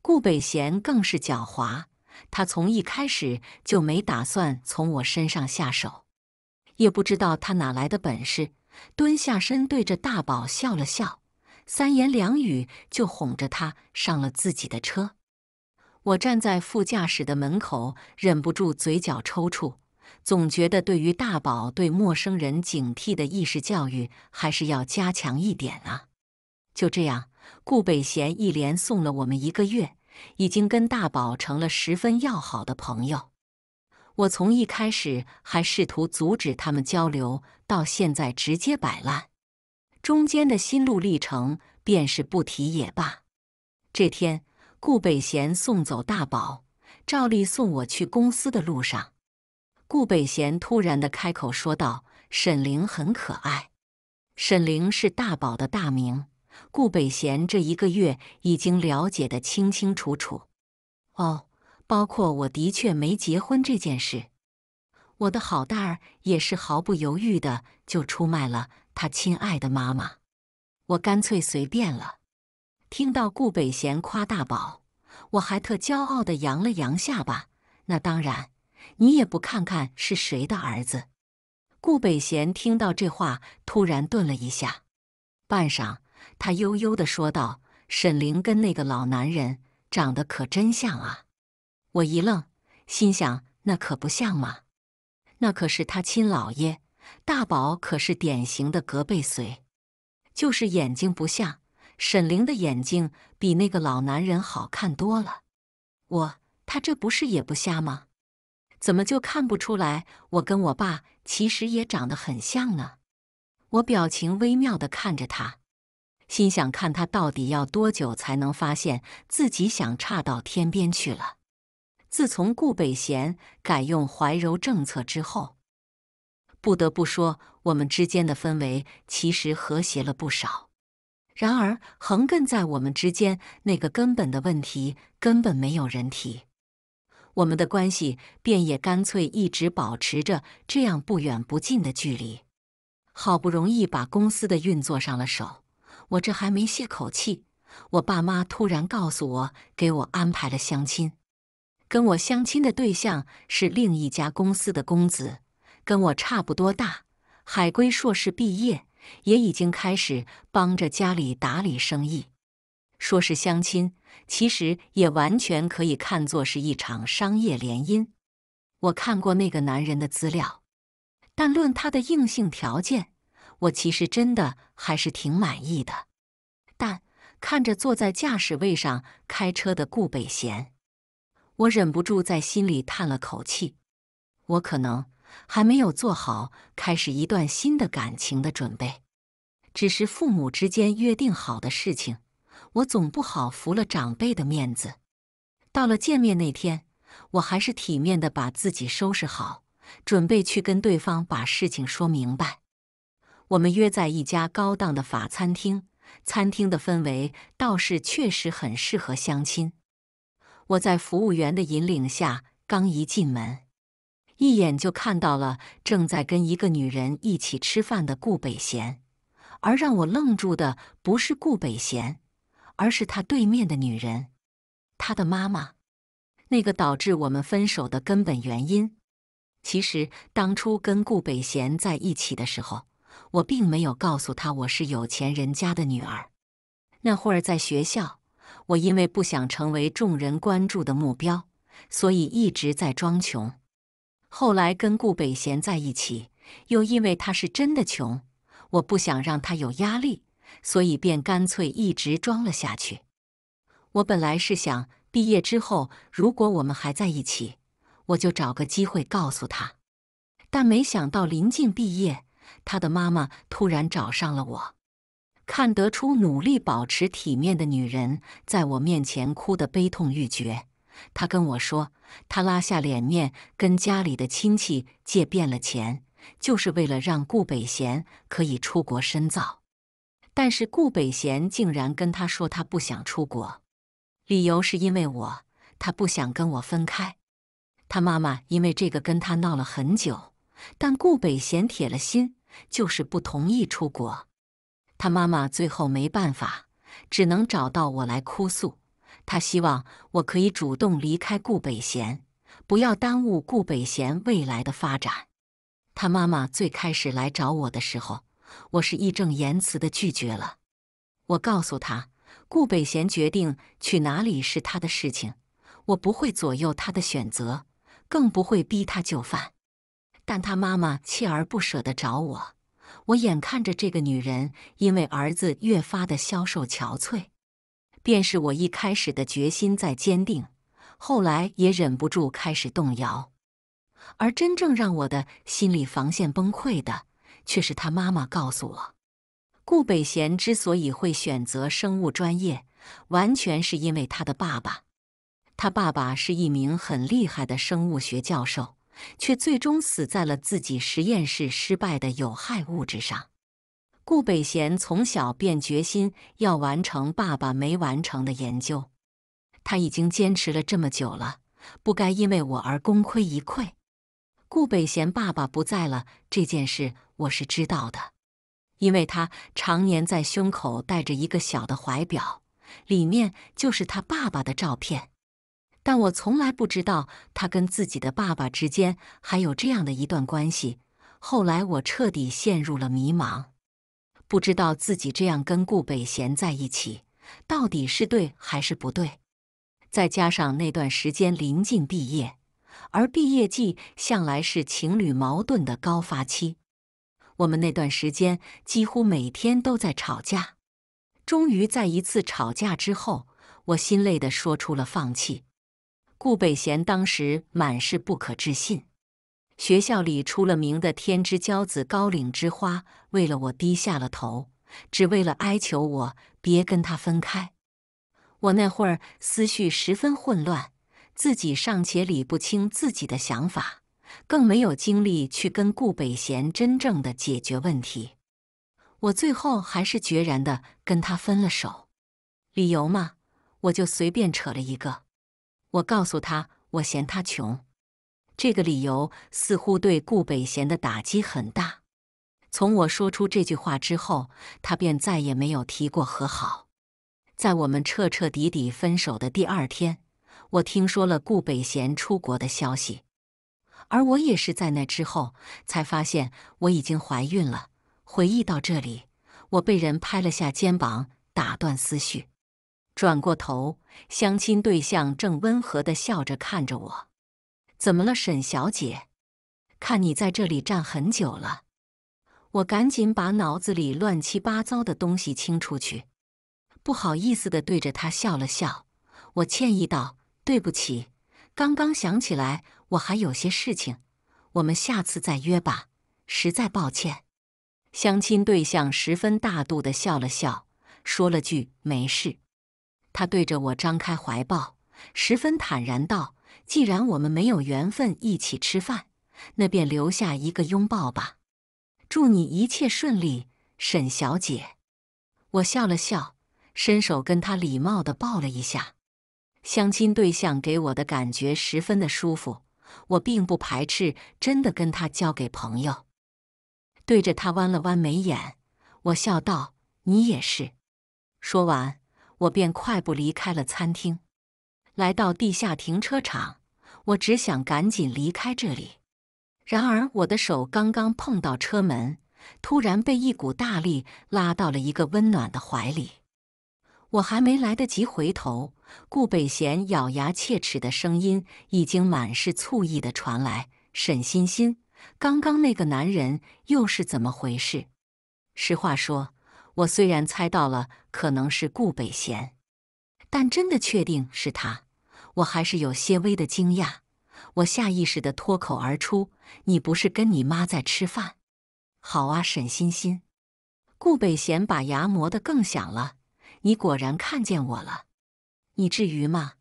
A: 顾北贤更是狡猾，他从一开始就没打算从我身上下手，也不知道他哪来的本事，蹲下身对着大宝笑了笑。三言两语就哄着他上了自己的车，我站在副驾驶的门口，忍不住嘴角抽搐，总觉得对于大宝对陌生人警惕的意识教育，还是要加强一点啊。就这样，顾北贤一连送了我们一个月，已经跟大宝成了十分要好的朋友。我从一开始还试图阻止他们交流，到现在直接摆烂。中间的心路历程，便是不提也罢。这天，顾北贤送走大宝，照例送我去公司的路上，顾北贤突然的开口说道：“沈凌很可爱。”沈凌是大宝的大名，顾北贤这一个月已经了解的清清楚楚。哦，包括我的确没结婚这件事，我的好大儿也是毫不犹豫的就出卖了。他亲爱的妈妈，我干脆随便了。听到顾北贤夸大宝，我还特骄傲的扬了扬下巴。那当然，你也不看看是谁的儿子。顾北贤听到这话，突然顿了一下，半晌，他悠悠的说道：“沈凌跟那个老男人长得可真像啊！”我一愣，心想：“那可不像嘛，那可是他亲姥爷。”大宝可是典型的隔辈随，就是眼睛不像沈凌的眼睛，比那个老男人好看多了。我他这不是也不瞎吗？怎么就看不出来我跟我爸其实也长得很像呢？我表情微妙的看着他，心想看他到底要多久才能发现自己想差到天边去了。自从顾北贤改用怀柔政策之后。不得不说，我们之间的氛围其实和谐了不少。然而，横亘在我们之间那个根本的问题，根本没有人提，我们的关系便也干脆一直保持着这样不远不近的距离。好不容易把公司的运作上了手，我这还没歇口气，我爸妈突然告诉我，给我安排了相亲。跟我相亲的对象是另一家公司的公子。跟我差不多大，海归硕士毕业，也已经开始帮着家里打理生意。说是相亲，其实也完全可以看作是一场商业联姻。我看过那个男人的资料，但论他的硬性条件，我其实真的还是挺满意的。但看着坐在驾驶位上开车的顾北贤，我忍不住在心里叹了口气。我可能。还没有做好开始一段新的感情的准备，只是父母之间约定好的事情，我总不好拂了长辈的面子。到了见面那天，我还是体面的把自己收拾好，准备去跟对方把事情说明白。我们约在一家高档的法餐厅，餐厅的氛围倒是确实很适合相亲。我在服务员的引领下，刚一进门。一眼就看到了正在跟一个女人一起吃饭的顾北贤，而让我愣住的不是顾北贤，而是他对面的女人，他的妈妈，那个导致我们分手的根本原因。其实当初跟顾北贤在一起的时候，我并没有告诉他我是有钱人家的女儿。那会儿在学校，我因为不想成为众人关注的目标，所以一直在装穷。后来跟顾北贤在一起，又因为他是真的穷，我不想让他有压力，所以便干脆一直装了下去。我本来是想毕业之后，如果我们还在一起，我就找个机会告诉他。但没想到临近毕业，他的妈妈突然找上了我，看得出努力保持体面的女人，在我面前哭得悲痛欲绝。他跟我说，他拉下脸面跟家里的亲戚借遍了钱，就是为了让顾北贤可以出国深造。但是顾北贤竟然跟他说他不想出国，理由是因为我，他不想跟我分开。他妈妈因为这个跟他闹了很久，但顾北贤铁了心就是不同意出国。他妈妈最后没办法，只能找到我来哭诉。他希望我可以主动离开顾北贤，不要耽误顾北贤未来的发展。他妈妈最开始来找我的时候，我是义正言辞的拒绝了。我告诉他，顾北贤决定去哪里是他的事情，我不会左右他的选择，更不会逼他就范。但他妈妈锲而不舍地找我，我眼看着这个女人因为儿子越发的消瘦憔悴。便是我一开始的决心在坚定，后来也忍不住开始动摇，而真正让我的心理防线崩溃的，却是他妈妈告诉我，顾北贤之所以会选择生物专业，完全是因为他的爸爸，他爸爸是一名很厉害的生物学教授，却最终死在了自己实验室失败的有害物质上。顾北贤从小便决心要完成爸爸没完成的研究，他已经坚持了这么久了，不该因为我而功亏一篑。顾北贤爸爸不在了这件事，我是知道的，因为他常年在胸口带着一个小的怀表，里面就是他爸爸的照片。但我从来不知道他跟自己的爸爸之间还有这样的一段关系。后来我彻底陷入了迷茫。不知道自己这样跟顾北贤在一起到底是对还是不对？再加上那段时间临近毕业，而毕业季向来是情侣矛盾的高发期，我们那段时间几乎每天都在吵架。终于在一次吵架之后，我心累的说出了放弃。顾北贤当时满是不可置信。学校里出了名的天之骄子、高岭之花，为了我低下了头，只为了哀求我别跟他分开。我那会儿思绪十分混乱，自己尚且理不清自己的想法，更没有精力去跟顾北贤真正的解决问题。我最后还是决然的跟他分了手，理由嘛，我就随便扯了一个，我告诉他我嫌他穷。这个理由似乎对顾北贤的打击很大。从我说出这句话之后，他便再也没有提过和好。在我们彻彻底底分手的第二天，我听说了顾北贤出国的消息，而我也是在那之后才发现我已经怀孕了。回忆到这里，我被人拍了下肩膀，打断思绪，转过头，相亲对象正温和的笑着看着我。怎么了，沈小姐？看你在这里站很久了，我赶紧把脑子里乱七八糟的东西清出去，不好意思的对着他笑了笑，我歉意道：“对不起，刚刚想起来我还有些事情，我们下次再约吧，实在抱歉。”相亲对象十分大度的笑了笑，说了句“没事”，他对着我张开怀抱，十分坦然道。既然我们没有缘分一起吃饭，那便留下一个拥抱吧。祝你一切顺利，沈小姐。我笑了笑，伸手跟她礼貌的抱了一下。相亲对象给我的感觉十分的舒服，我并不排斥真的跟他交给朋友。对着他弯了弯眉眼，我笑道：“你也是。”说完，我便快步离开了餐厅，来到地下停车场。我只想赶紧离开这里，然而我的手刚刚碰到车门，突然被一股大力拉到了一个温暖的怀里。我还没来得及回头，顾北贤咬牙切齿的声音已经满是醋意的传来：“沈欣欣，刚刚那个男人又是怎么回事？”实话说，我虽然猜到了可能是顾北贤，但真的确定是他。我还是有些微的惊讶，我下意识地脱口而出：“你不是跟你妈在吃饭？”“好啊，沈欣欣。”顾北贤把牙磨得更响了。“你果然看见我了，你至于吗？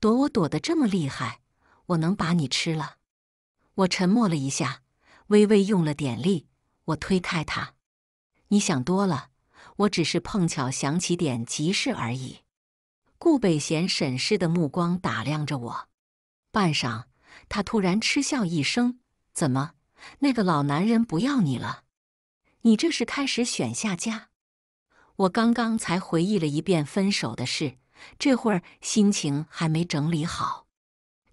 A: 躲我躲得这么厉害，我能把你吃了。”我沉默了一下，微微用了点力，我推开他。“你想多了，我只是碰巧想起点急事而已。”顾北贤审视的目光打量着我，半晌，他突然嗤笑一声：“怎么，那个老男人不要你了？你这是开始选下家？”我刚刚才回忆了一遍分手的事，这会儿心情还没整理好，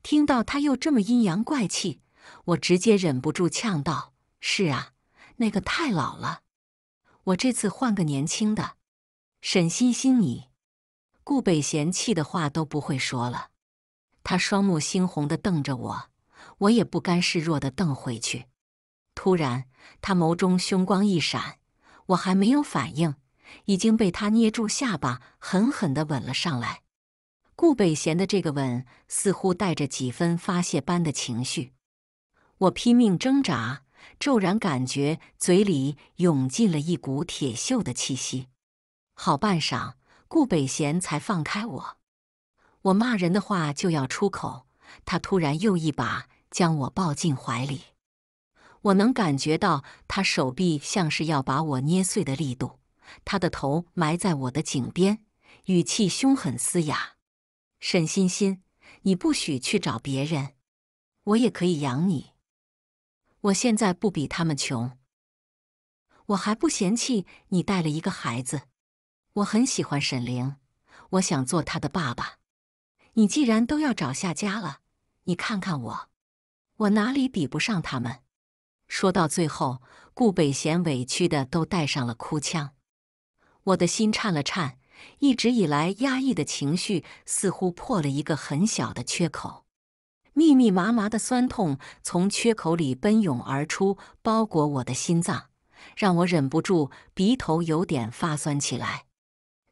A: 听到他又这么阴阳怪气，我直接忍不住呛道：“是啊，那个太老了，我这次换个年轻的。”沈欣欣，你。顾北贤气的话都不会说了，他双目猩红的瞪着我，我也不甘示弱的瞪回去。突然，他眸中凶光一闪，我还没有反应，已经被他捏住下巴，狠狠的吻了上来。顾北贤的这个吻似乎带着几分发泄般的情绪，我拼命挣扎，骤然感觉嘴里涌进了一股铁锈的气息。好半晌。顾北贤才放开我，我骂人的话就要出口，他突然又一把将我抱进怀里，我能感觉到他手臂像是要把我捏碎的力度。他的头埋在我的颈边，语气凶狠嘶哑：“沈欣欣，你不许去找别人，我也可以养你。我现在不比他们穷，我还不嫌弃你带了一个孩子。”我很喜欢沈凌，我想做她的爸爸。你既然都要找下家了，你看看我，我哪里比不上他们？说到最后，顾北贤委屈的都带上了哭腔。我的心颤了颤，一直以来压抑的情绪似乎破了一个很小的缺口，密密麻麻的酸痛从缺口里奔涌而出，包裹我的心脏，让我忍不住鼻头有点发酸起来。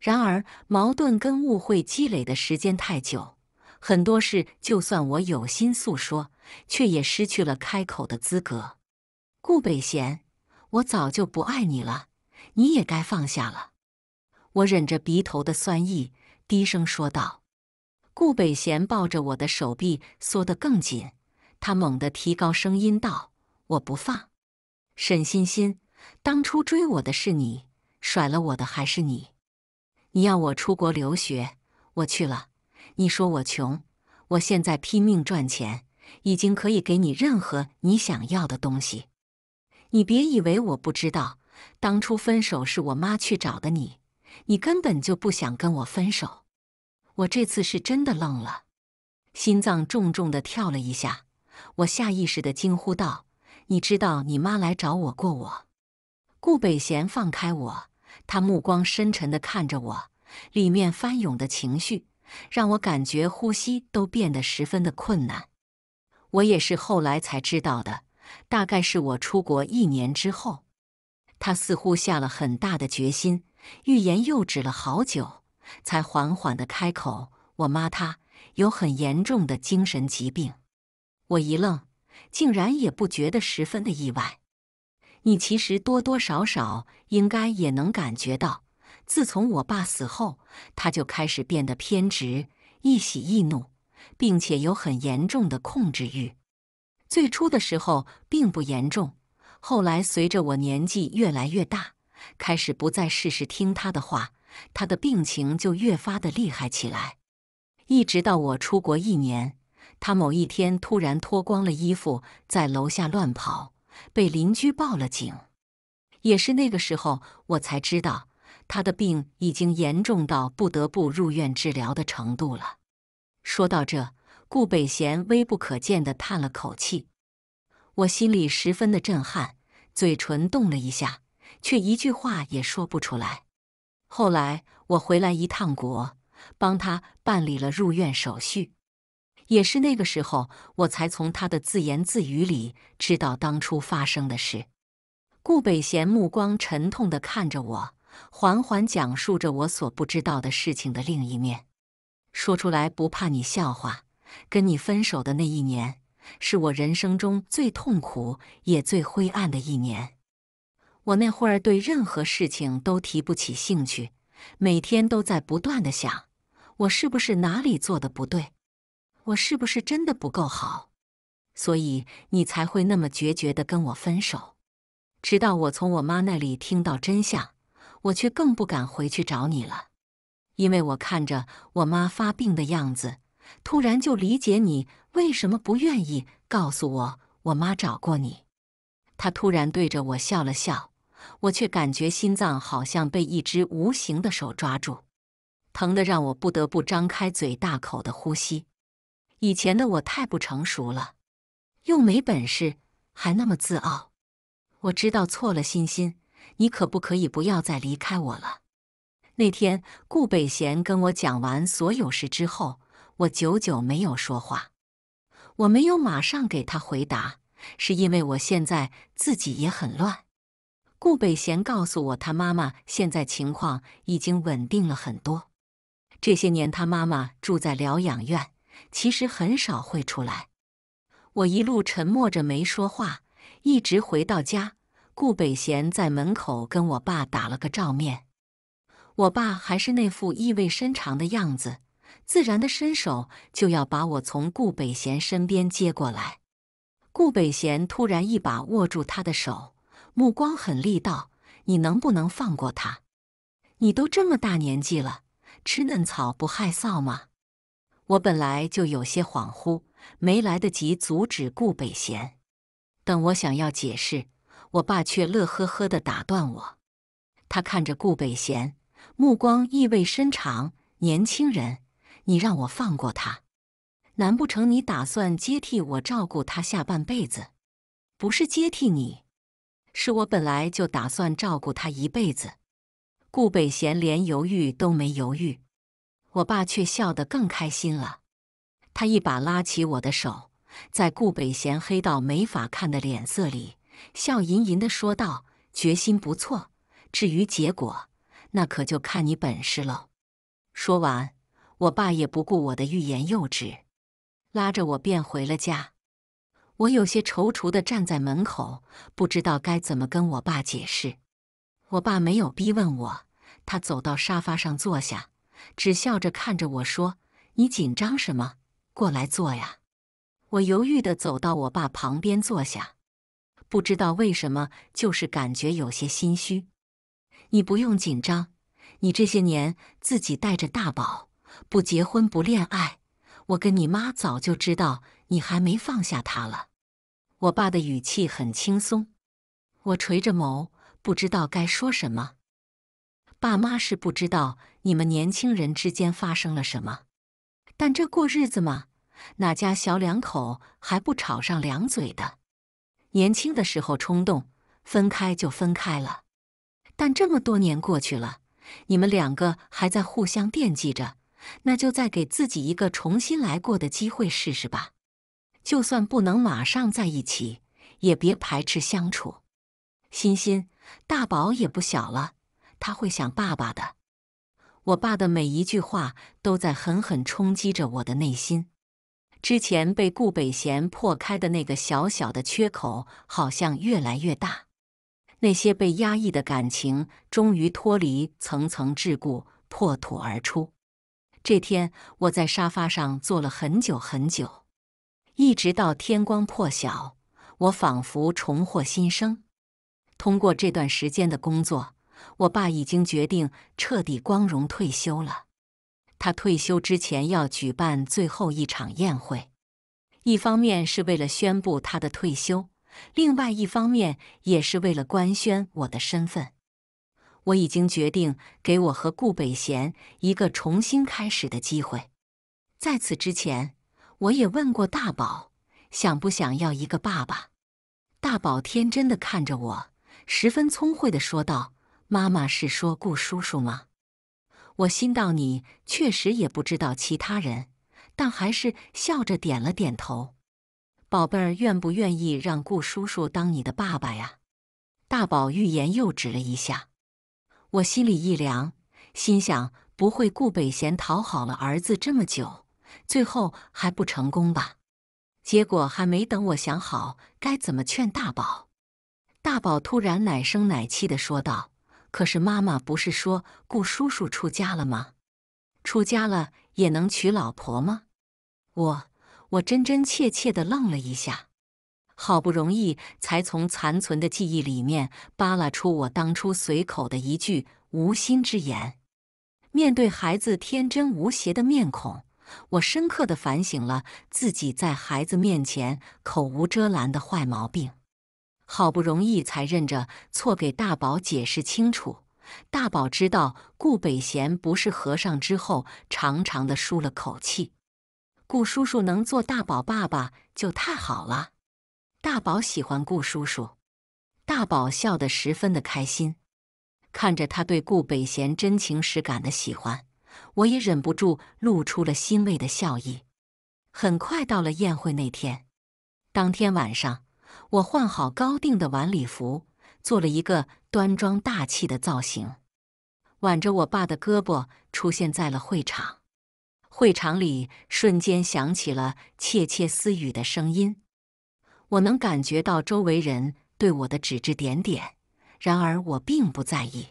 A: 然而，矛盾跟误会积累的时间太久，很多事就算我有心诉说，却也失去了开口的资格。顾北贤，我早就不爱你了，你也该放下了。我忍着鼻头的酸意，低声说道。顾北贤抱着我的手臂缩得更紧，他猛地提高声音道：“我不放！”沈欣欣，当初追我的是你，甩了我的还是你？你要我出国留学，我去了。你说我穷，我现在拼命赚钱，已经可以给你任何你想要的东西。你别以为我不知道，当初分手是我妈去找的你，你根本就不想跟我分手。我这次是真的愣了，心脏重重的跳了一下，我下意识的惊呼道：“你知道你妈来找我过我？”顾北贤，放开我！他目光深沉的看着我，里面翻涌的情绪让我感觉呼吸都变得十分的困难。我也是后来才知道的，大概是我出国一年之后，他似乎下了很大的决心，欲言又止了好久，才缓缓的开口：“我妈她有很严重的精神疾病。”我一愣，竟然也不觉得十分的意外。你其实多多少少应该也能感觉到，自从我爸死后，他就开始变得偏执、易喜易怒，并且有很严重的控制欲。最初的时候并不严重，后来随着我年纪越来越大，开始不再事事听他的话，他的病情就越发的厉害起来。一直到我出国一年，他某一天突然脱光了衣服在楼下乱跑。被邻居报了警，也是那个时候，我才知道他的病已经严重到不得不入院治疗的程度了。说到这，顾北贤微不可见地叹了口气，我心里十分的震撼，嘴唇动了一下，却一句话也说不出来。后来我回来一趟国，帮他办理了入院手续。也是那个时候，我才从他的自言自语里知道当初发生的事。顾北贤目光沉痛的看着我，缓缓讲述着我所不知道的事情的另一面。说出来不怕你笑话，跟你分手的那一年，是我人生中最痛苦也最灰暗的一年。我那会儿对任何事情都提不起兴趣，每天都在不断的想，我是不是哪里做的不对。我是不是真的不够好，所以你才会那么决绝的跟我分手？直到我从我妈那里听到真相，我却更不敢回去找你了。因为我看着我妈发病的样子，突然就理解你为什么不愿意告诉我我妈找过你。她突然对着我笑了笑，我却感觉心脏好像被一只无形的手抓住，疼得让我不得不张开嘴大口的呼吸。以前的我太不成熟了，又没本事，还那么自傲。我知道错了，欣欣，你可不可以不要再离开我了？那天顾北贤跟我讲完所有事之后，我久久没有说话。我没有马上给他回答，是因为我现在自己也很乱。顾北贤告诉我，他妈妈现在情况已经稳定了很多。这些年，他妈妈住在疗养院。其实很少会出来。我一路沉默着没说话，一直回到家。顾北贤在门口跟我爸打了个照面，我爸还是那副意味深长的样子，自然的伸手就要把我从顾北贤身边接过来。顾北贤突然一把握住他的手，目光很厉道：“你能不能放过他？你都这么大年纪了，吃嫩草不害臊吗？”我本来就有些恍惚，没来得及阻止顾北贤。等我想要解释，我爸却乐呵呵地打断我。他看着顾北贤，目光意味深长：“年轻人，你让我放过他？难不成你打算接替我照顾他下半辈子？不是接替你，是我本来就打算照顾他一辈子。”顾北贤连犹豫都没犹豫。我爸却笑得更开心了，他一把拉起我的手，在顾北贤黑到没法看的脸色里，笑吟吟的说道：“决心不错，至于结果，那可就看你本事了。”说完，我爸也不顾我的欲言又止，拉着我便回了家。我有些踌躇的站在门口，不知道该怎么跟我爸解释。我爸没有逼问我，他走到沙发上坐下。只笑着看着我说：“你紧张什么？过来坐呀。”我犹豫地走到我爸旁边坐下，不知道为什么，就是感觉有些心虚。你不用紧张，你这些年自己带着大宝，不结婚不恋爱，我跟你妈早就知道你还没放下他了。我爸的语气很轻松，我垂着眸，不知道该说什么。爸妈是不知道你们年轻人之间发生了什么，但这过日子嘛，哪家小两口还不吵上两嘴的？年轻的时候冲动，分开就分开了。但这么多年过去了，你们两个还在互相惦记着，那就再给自己一个重新来过的机会试试吧。就算不能马上在一起，也别排斥相处。欣欣，大宝也不小了。他会想爸爸的。我爸的每一句话都在狠狠冲击着我的内心。之前被顾北贤破开的那个小小的缺口，好像越来越大。那些被压抑的感情终于脱离层层桎梏，破土而出。这天，我在沙发上坐了很久很久，一直到天光破晓。我仿佛重获新生。通过这段时间的工作。我爸已经决定彻底光荣退休了。他退休之前要举办最后一场宴会，一方面是为了宣布他的退休，另外一方面也是为了官宣我的身份。我已经决定给我和顾北贤一个重新开始的机会。在此之前，我也问过大宝想不想要一个爸爸。大宝天真的看着我，十分聪慧的说道。妈妈是说顾叔叔吗？我心道你确实也不知道其他人，但还是笑着点了点头。宝贝儿，愿不愿意让顾叔叔当你的爸爸呀？大宝欲言又止了一下，我心里一凉，心想不会顾北贤讨好了儿子这么久，最后还不成功吧？结果还没等我想好该怎么劝大宝，大宝突然奶声奶气地说道。可是妈妈不是说顾叔叔出家了吗？出家了也能娶老婆吗？我我真真切切的愣了一下，好不容易才从残存的记忆里面扒拉出我当初随口的一句无心之言。面对孩子天真无邪的面孔，我深刻的反省了自己在孩子面前口无遮拦的坏毛病。好不容易才认着错，给大宝解释清楚。大宝知道顾北贤不是和尚之后，长长的舒了口气。顾叔叔能做大宝爸爸就太好了。大宝喜欢顾叔叔，大宝笑得十分的开心。看着他对顾北贤真情实感的喜欢，我也忍不住露出了欣慰的笑意。很快到了宴会那天，当天晚上。我换好高定的晚礼服，做了一个端庄大气的造型，挽着我爸的胳膊出现在了会场。会场里瞬间响起了窃窃私语的声音，我能感觉到周围人对我的指指点点。然而我并不在意，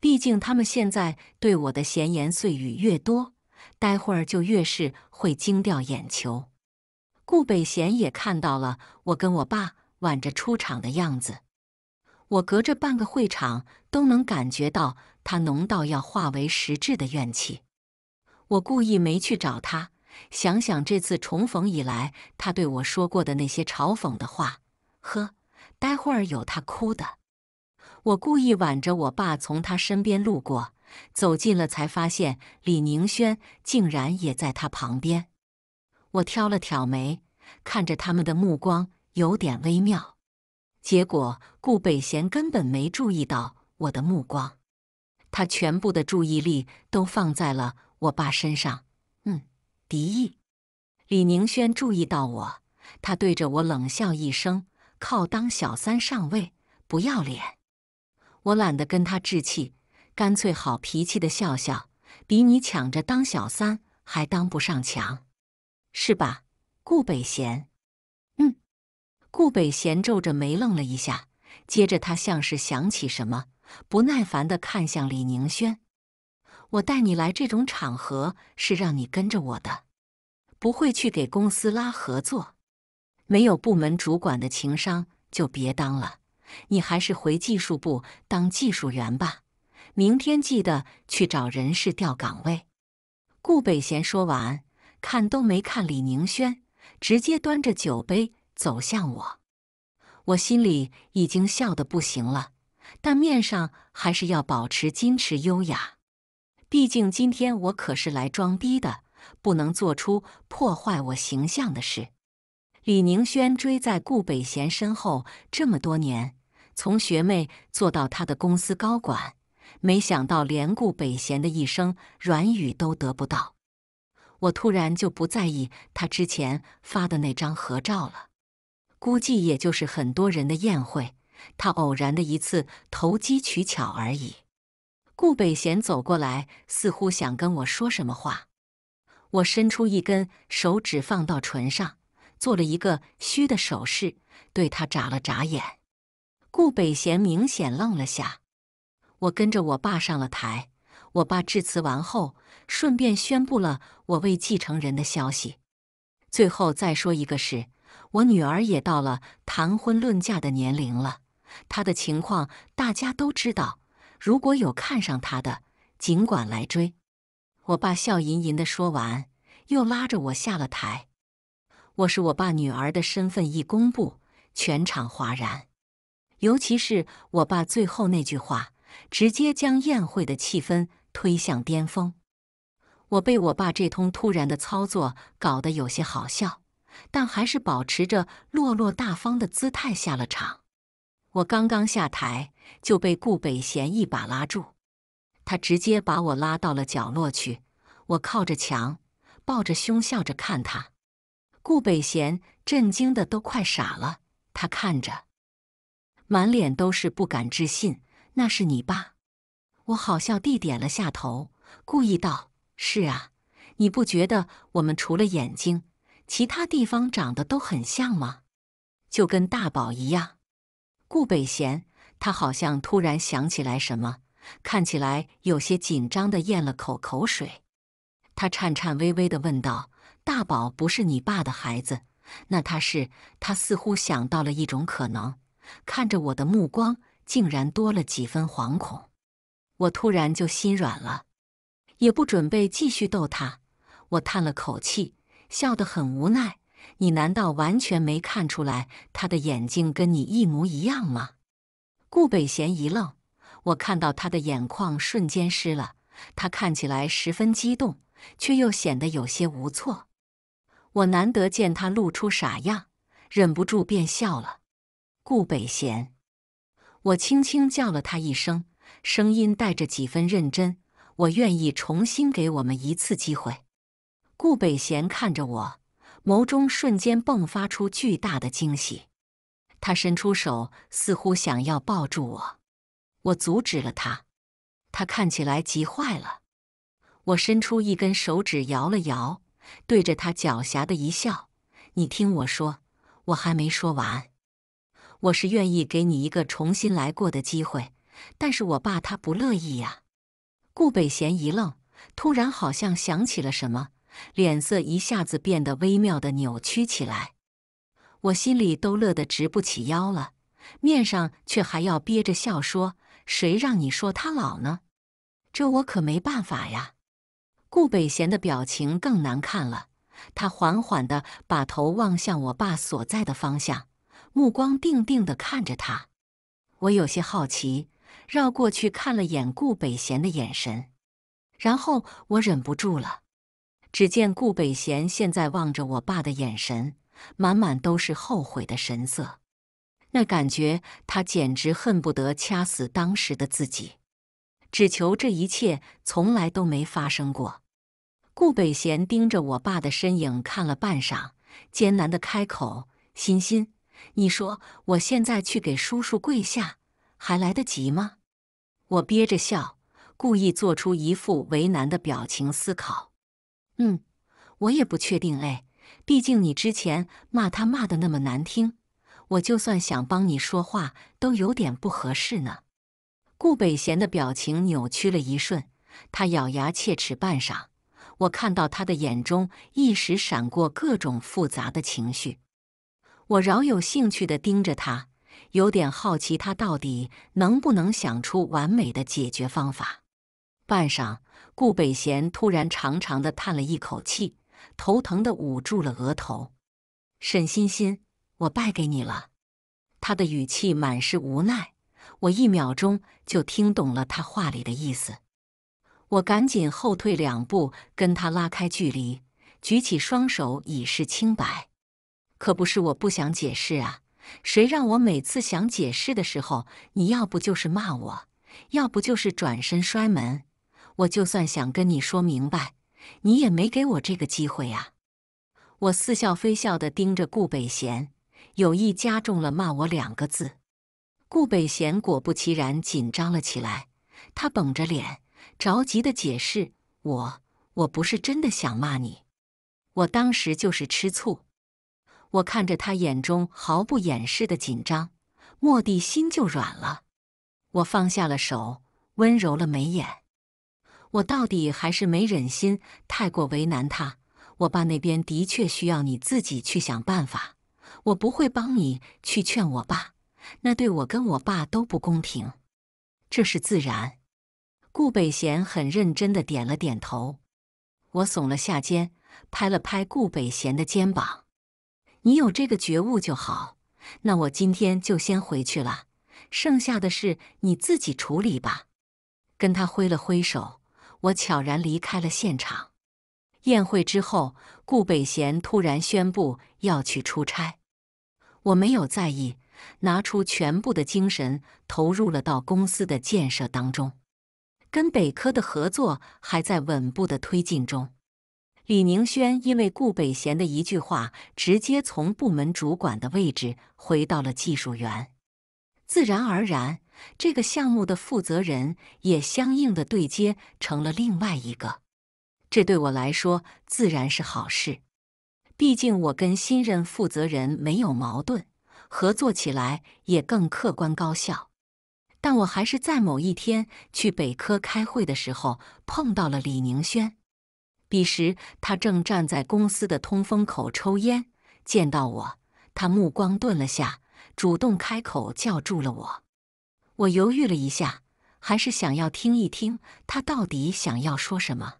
A: 毕竟他们现在对我的闲言碎语越多，待会儿就越是会惊掉眼球。顾北贤也看到了我跟我爸挽着出场的样子，我隔着半个会场都能感觉到他浓到要化为实质的怨气。我故意没去找他，想想这次重逢以来他对我说过的那些嘲讽的话，呵，待会儿有他哭的。我故意挽着我爸从他身边路过，走近了才发现李宁轩竟然也在他旁边。我挑了挑眉。看着他们的目光有点微妙，结果顾北贤根本没注意到我的目光，他全部的注意力都放在了我爸身上。嗯，敌意。李宁轩注意到我，他对着我冷笑一声：“靠，当小三上位，不要脸！”我懒得跟他置气，干脆好脾气的笑笑：“比你抢着当小三还当不上强，是吧？”顾北贤，嗯，顾北贤皱着眉愣了一下，接着他像是想起什么，不耐烦的看向李宁轩：“我带你来这种场合是让你跟着我的，不会去给公司拉合作。没有部门主管的情商就别当了，你还是回技术部当技术员吧。明天记得去找人事调岗位。”顾北贤说完，看都没看李宁轩。直接端着酒杯走向我，我心里已经笑得不行了，但面上还是要保持矜持优雅。毕竟今天我可是来装逼的，不能做出破坏我形象的事。李宁轩追在顾北贤身后这么多年，从学妹做到他的公司高管，没想到连顾北贤的一声软语都得不到。我突然就不在意他之前发的那张合照了，估计也就是很多人的宴会，他偶然的一次投机取巧而已。顾北贤走过来，似乎想跟我说什么话，我伸出一根手指放到唇上，做了一个嘘的手势，对他眨了眨眼。顾北贤明显愣了下，我跟着我爸上了台。我爸致辞完后，顺便宣布了我为继承人的消息。最后再说一个事，我女儿也到了谈婚论嫁的年龄了，她的情况大家都知道。如果有看上她的，尽管来追。我爸笑吟吟的说完，又拉着我下了台。我是我爸女儿的身份一公布，全场哗然，尤其是我爸最后那句话，直接将宴会的气氛。推向巅峰，我被我爸这通突然的操作搞得有些好笑，但还是保持着落落大方的姿态下了场。我刚刚下台就被顾北贤一把拉住，他直接把我拉到了角落去。我靠着墙，抱着胸，笑着看他。顾北贤震惊的都快傻了，他看着，满脸都是不敢置信：“那是你爸。”我好笑地点了下头，故意道：“是啊，你不觉得我们除了眼睛，其他地方长得都很像吗？就跟大宝一样。”顾北贤他好像突然想起来什么，看起来有些紧张的咽了口口水，他颤颤巍巍的问道：“大宝不是你爸的孩子，那他是？”他似乎想到了一种可能，看着我的目光竟然多了几分惶恐。我突然就心软了，也不准备继续逗他。我叹了口气，笑得很无奈。你难道完全没看出来他的眼睛跟你一模一样吗？顾北贤一愣，我看到他的眼眶瞬间湿了。他看起来十分激动，却又显得有些无措。我难得见他露出傻样，忍不住便笑了。顾北贤，我轻轻叫了他一声。声音带着几分认真，我愿意重新给我们一次机会。顾北贤看着我，眸中瞬间迸发出巨大的惊喜。他伸出手，似乎想要抱住我，我阻止了他。他看起来急坏了。我伸出一根手指摇了摇，对着他狡黠的一笑：“你听我说，我还没说完。我是愿意给你一个重新来过的机会。”但是我爸他不乐意呀。顾北贤一愣，突然好像想起了什么，脸色一下子变得微妙的扭曲起来。我心里都乐得直不起腰了，面上却还要憋着笑说：“谁让你说他老呢？这我可没办法呀。”顾北贤的表情更难看了，他缓缓地把头望向我爸所在的方向，目光定定地看着他。我有些好奇。绕过去看了眼顾北贤的眼神，然后我忍不住了。只见顾北贤现在望着我爸的眼神，满满都是后悔的神色。那感觉，他简直恨不得掐死当时的自己，只求这一切从来都没发生过。顾北贤盯着我爸的身影看了半晌，艰难的开口：“欣欣，你说我现在去给叔叔跪下？”还来得及吗？我憋着笑，故意做出一副为难的表情，思考。嗯，我也不确定哎，毕竟你之前骂他骂的那么难听，我就算想帮你说话，都有点不合适呢。顾北贤的表情扭曲了一瞬，他咬牙切齿，半晌，我看到他的眼中一时闪过各种复杂的情绪。我饶有兴趣的盯着他。有点好奇，他到底能不能想出完美的解决方法？半晌，顾北贤突然长长的叹了一口气，头疼的捂住了额头。沈欣欣，我败给你了。他的语气满是无奈。我一秒钟就听懂了他话里的意思。我赶紧后退两步，跟他拉开距离，举起双手以示清白。可不是我不想解释啊。谁让我每次想解释的时候，你要不就是骂我，要不就是转身摔门。我就算想跟你说明白，你也没给我这个机会啊！我似笑非笑地盯着顾北贤，有意加重了骂我两个字。顾北贤果不其然紧张了起来，他绷着脸，着急地解释：“我我不是真的想骂你，我当时就是吃醋。”我看着他眼中毫不掩饰的紧张，莫地心就软了。我放下了手，温柔了眉眼。我到底还是没忍心太过为难他。我爸那边的确需要你自己去想办法，我不会帮你去劝我爸，那对我跟我爸都不公平。这是自然。顾北贤很认真的点了点头。我耸了下肩，拍了拍顾北贤的肩膀。你有这个觉悟就好，那我今天就先回去了，剩下的事你自己处理吧。跟他挥了挥手，我悄然离开了现场。宴会之后，顾北贤突然宣布要去出差，我没有在意，拿出全部的精神投入了到公司的建设当中，跟北科的合作还在稳步的推进中。李宁轩因为顾北贤的一句话，直接从部门主管的位置回到了技术员。自然而然，这个项目的负责人也相应的对接成了另外一个。这对我来说自然是好事，毕竟我跟新任负责人没有矛盾，合作起来也更客观高效。但我还是在某一天去北科开会的时候碰到了李宁轩。彼时，他正站在公司的通风口抽烟，见到我，他目光顿了下，主动开口叫住了我。我犹豫了一下，还是想要听一听他到底想要说什么。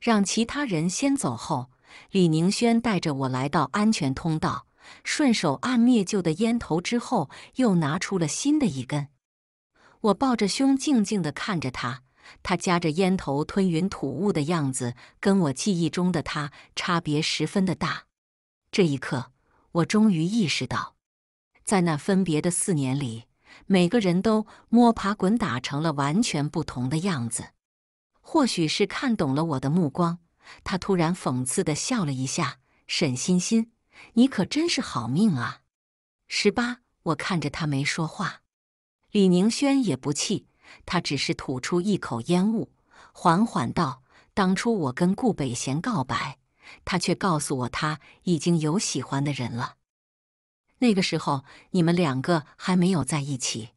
A: 让其他人先走后，李宁轩带着我来到安全通道，顺手按灭旧的烟头之后，又拿出了新的一根。我抱着胸，静静地看着他。他夹着烟头吞云吐雾的样子，跟我记忆中的他差别十分的大。这一刻，我终于意识到，在那分别的四年里，每个人都摸爬滚打，成了完全不同的样子。或许是看懂了我的目光，他突然讽刺地笑了一下：“沈欣欣，你可真是好命啊！”十八，我看着他没说话。李宁轩也不气。他只是吐出一口烟雾，缓缓道：“当初我跟顾北贤告白，他却告诉我他已经有喜欢的人了。那个时候你们两个还没有在一起，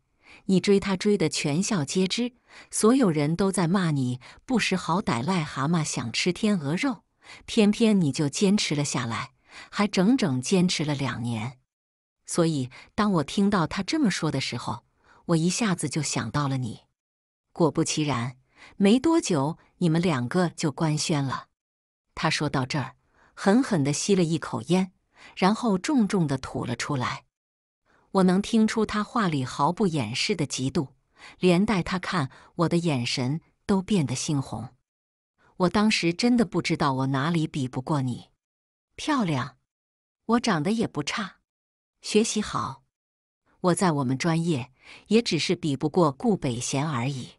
A: 你追他追的全校皆知，所有人都在骂你不识好歹，癞蛤蟆想吃天鹅肉。偏偏你就坚持了下来，还整整坚持了两年。所以当我听到他这么说的时候。”我一下子就想到了你，果不其然，没多久你们两个就官宣了。他说到这儿，狠狠地吸了一口烟，然后重重地吐了出来。我能听出他话里毫不掩饰的嫉妒，连带他看我的眼神都变得猩红。我当时真的不知道我哪里比不过你，漂亮，我长得也不差，学习好。我在我们专业也只是比不过顾北贤而已。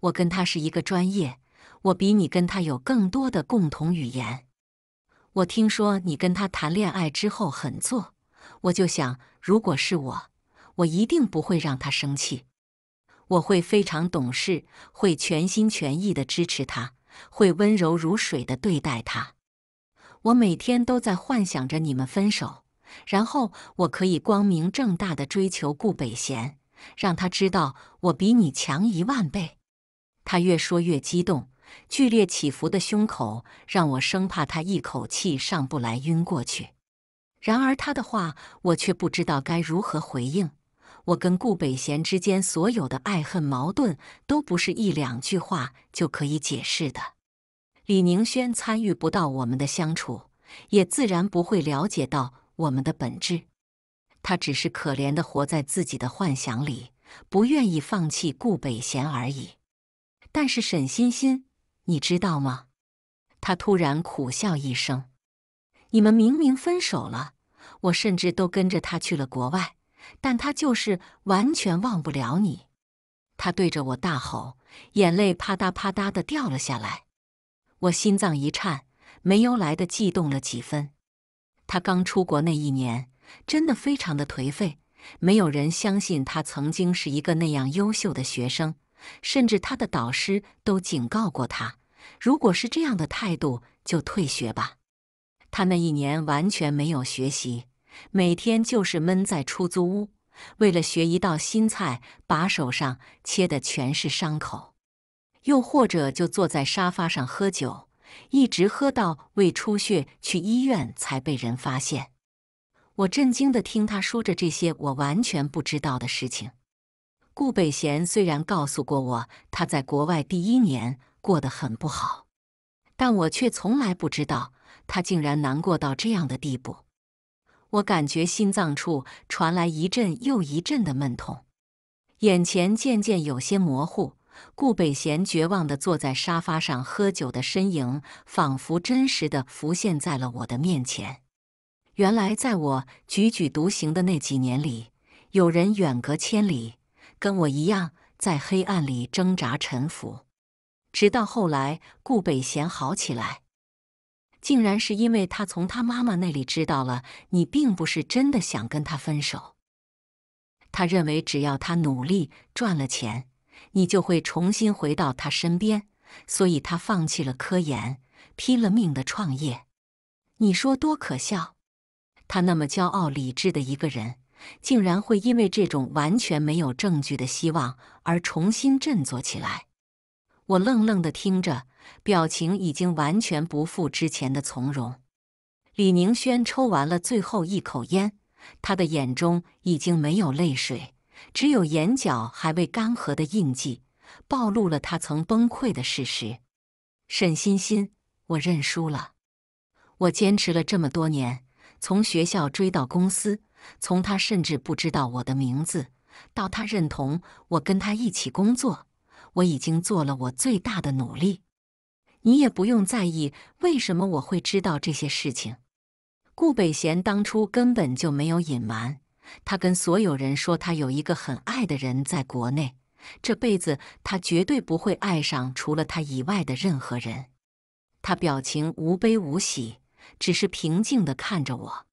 A: 我跟他是一个专业，我比你跟他有更多的共同语言。我听说你跟他谈恋爱之后很作，我就想，如果是我，我一定不会让他生气。我会非常懂事，会全心全意的支持他，会温柔如水的对待他。我每天都在幻想着你们分手。然后我可以光明正大的追求顾北贤，让他知道我比你强一万倍。他越说越激动，剧烈起伏的胸口让我生怕他一口气上不来晕过去。然而他的话，我却不知道该如何回应。我跟顾北贤之间所有的爱恨矛盾，都不是一两句话就可以解释的。李宁轩参与不到我们的相处，也自然不会了解到。我们的本质，他只是可怜的活在自己的幻想里，不愿意放弃顾北贤而已。但是沈欣欣，你知道吗？他突然苦笑一声：“你们明明分手了，我甚至都跟着他去了国外，但他就是完全忘不了你。”他对着我大吼，眼泪啪嗒啪嗒的掉了下来。我心脏一颤，没由来的悸动了几分。他刚出国那一年，真的非常的颓废，没有人相信他曾经是一个那样优秀的学生，甚至他的导师都警告过他，如果是这样的态度，就退学吧。他那一年完全没有学习，每天就是闷在出租屋，为了学一道新菜，把手上切的全是伤口，又或者就坐在沙发上喝酒。一直喝到胃出血，去医院才被人发现。我震惊地听他说着这些我完全不知道的事情。顾北贤虽然告诉过我他在国外第一年过得很不好，但我却从来不知道他竟然难过到这样的地步。我感觉心脏处传来一阵又一阵的闷痛，眼前渐渐有些模糊。顾北贤绝望的坐在沙发上喝酒的身影，仿佛真实的浮现在了我的面前。原来，在我踽踽独行的那几年里，有人远隔千里，跟我一样在黑暗里挣扎沉浮。直到后来，顾北贤好起来，竟然是因为他从他妈妈那里知道了你并不是真的想跟他分手。他认为，只要他努力赚了钱。你就会重新回到他身边，所以他放弃了科研，拼了命的创业。你说多可笑！他那么骄傲、理智的一个人，竟然会因为这种完全没有证据的希望而重新振作起来。我愣愣的听着，表情已经完全不复之前的从容。李宁轩抽完了最后一口烟，他的眼中已经没有泪水。只有眼角还未干涸的印记，暴露了他曾崩溃的事实。沈欣欣，我认输了。我坚持了这么多年，从学校追到公司，从他甚至不知道我的名字，到他认同我跟他一起工作，我已经做了我最大的努力。你也不用在意为什么我会知道这些事情。顾北贤当初根本就没有隐瞒。他跟所有人说：“他有一个很爱的人在国内，这辈子他绝对不会爱上除了他以外的任何人。”他表情无悲无喜，只是平静地看着我。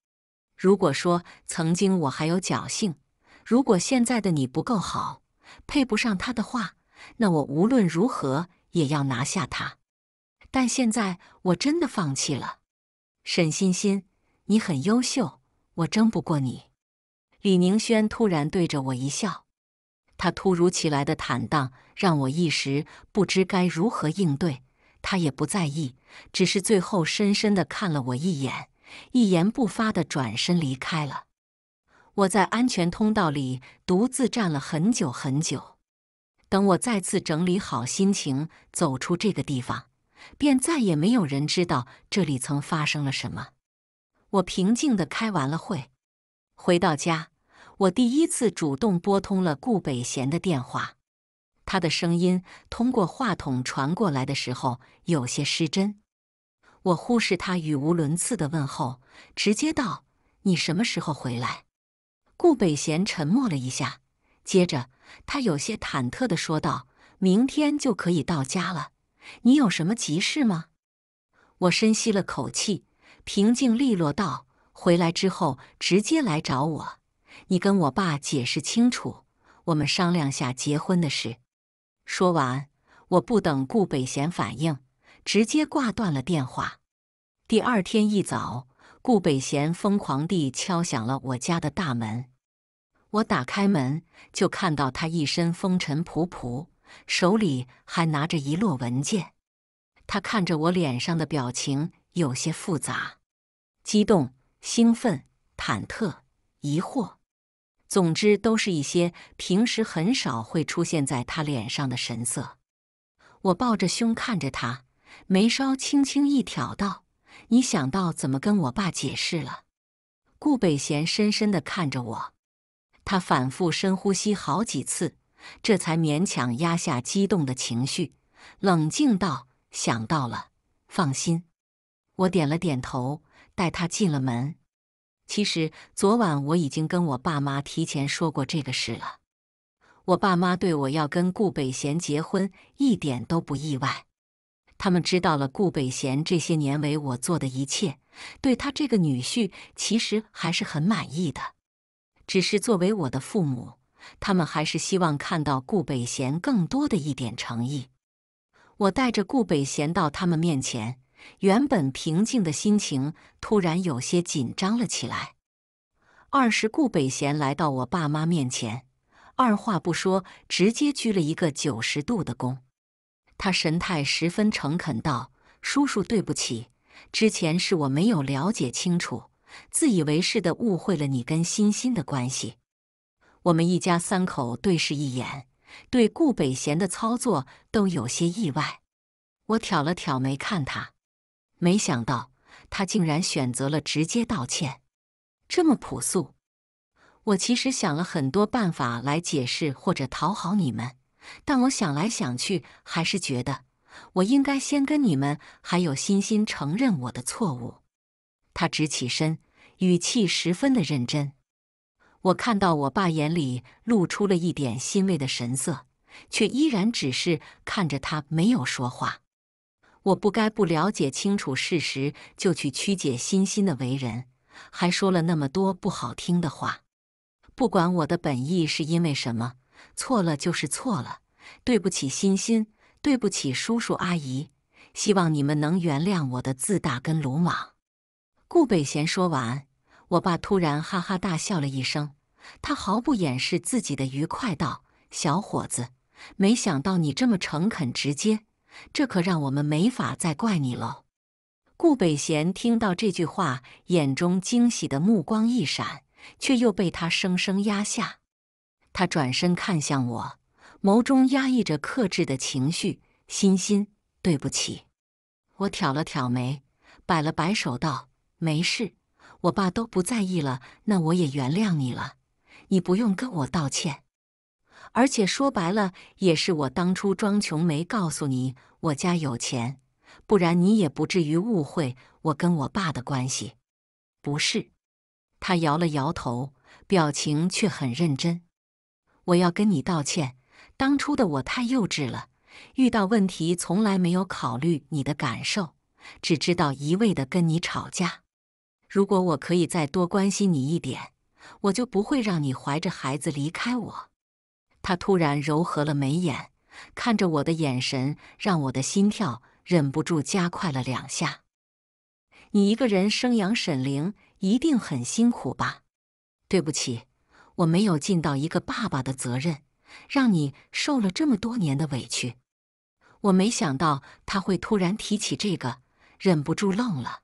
A: 如果说曾经我还有侥幸，如果现在的你不够好，配不上他的话，那我无论如何也要拿下他。但现在我真的放弃了。沈欣欣，你很优秀，我争不过你。李宁轩突然对着我一笑，他突如其来的坦荡让我一时不知该如何应对。他也不在意，只是最后深深地看了我一眼，一言不发地转身离开了。我在安全通道里独自站了很久很久，等我再次整理好心情走出这个地方，便再也没有人知道这里曾发生了什么。我平静地开完了会，回到家。我第一次主动拨通了顾北贤的电话，他的声音通过话筒传过来的时候有些失真。我忽视他语无伦次的问候，直接道：“你什么时候回来？”顾北贤沉默了一下，接着他有些忐忑地说道：“明天就可以到家了。你有什么急事吗？”我深吸了口气，平静利落道：“回来之后直接来找我。”你跟我爸解释清楚，我们商量下结婚的事。说完，我不等顾北贤反应，直接挂断了电话。第二天一早，顾北贤疯狂地敲响了我家的大门。我打开门，就看到他一身风尘仆仆，手里还拿着一摞文件。他看着我脸上的表情，有些复杂，激动、兴奋、忐忑、疑惑。总之，都是一些平时很少会出现在他脸上的神色。我抱着胸看着他，眉梢轻轻一挑，道：“你想到怎么跟我爸解释了？”顾北贤深深地看着我，他反复深呼吸好几次，这才勉强压下激动的情绪，冷静道：“想到了，放心。”我点了点头，带他进了门。其实昨晚我已经跟我爸妈提前说过这个事了。我爸妈对我要跟顾北贤结婚一点都不意外，他们知道了顾北贤这些年为我做的一切，对他这个女婿其实还是很满意的。只是作为我的父母，他们还是希望看到顾北贤更多的一点诚意。我带着顾北贤到他们面前。原本平静的心情突然有些紧张了起来。二是顾北贤来到我爸妈面前，二话不说，直接鞠了一个九十度的躬。他神态十分诚恳道：“叔叔，对不起，之前是我没有了解清楚，自以为是的误会了你跟欣欣的关系。”我们一家三口对视一眼，对顾北贤的操作都有些意外。我挑了挑眉看他。没想到他竟然选择了直接道歉，这么朴素。我其实想了很多办法来解释或者讨好你们，但我想来想去，还是觉得我应该先跟你们还有欣欣承认我的错误。他直起身，语气十分的认真。我看到我爸眼里露出了一点欣慰的神色，却依然只是看着他，没有说话。我不该不了解清楚事实就去曲解欣欣的为人，还说了那么多不好听的话。不管我的本意是因为什么，错了就是错了，对不起欣欣，对不起叔叔阿姨，希望你们能原谅我的自大跟鲁莽。顾北贤说完，我爸突然哈哈大笑了一声，他毫不掩饰自己的愉快道：“小伙子，没想到你这么诚恳直接。”这可让我们没法再怪你了。顾北贤听到这句话，眼中惊喜的目光一闪，却又被他生生压下。他转身看向我，眸中压抑着克制的情绪：“欣欣，对不起。”我挑了挑眉，摆了摆手道：“没事，我爸都不在意了，那我也原谅你了，你不用跟我道歉。”而且说白了，也是我当初装穷没告诉你我家有钱，不然你也不至于误会我跟我爸的关系。不是？他摇了摇头，表情却很认真。我要跟你道歉，当初的我太幼稚了，遇到问题从来没有考虑你的感受，只知道一味的跟你吵架。如果我可以再多关心你一点，我就不会让你怀着孩子离开我。他突然柔和了眉眼，看着我的眼神让我的心跳忍不住加快了两下。你一个人生养沈凌，一定很辛苦吧？对不起，我没有尽到一个爸爸的责任，让你受了这么多年的委屈。我没想到他会突然提起这个，忍不住愣了。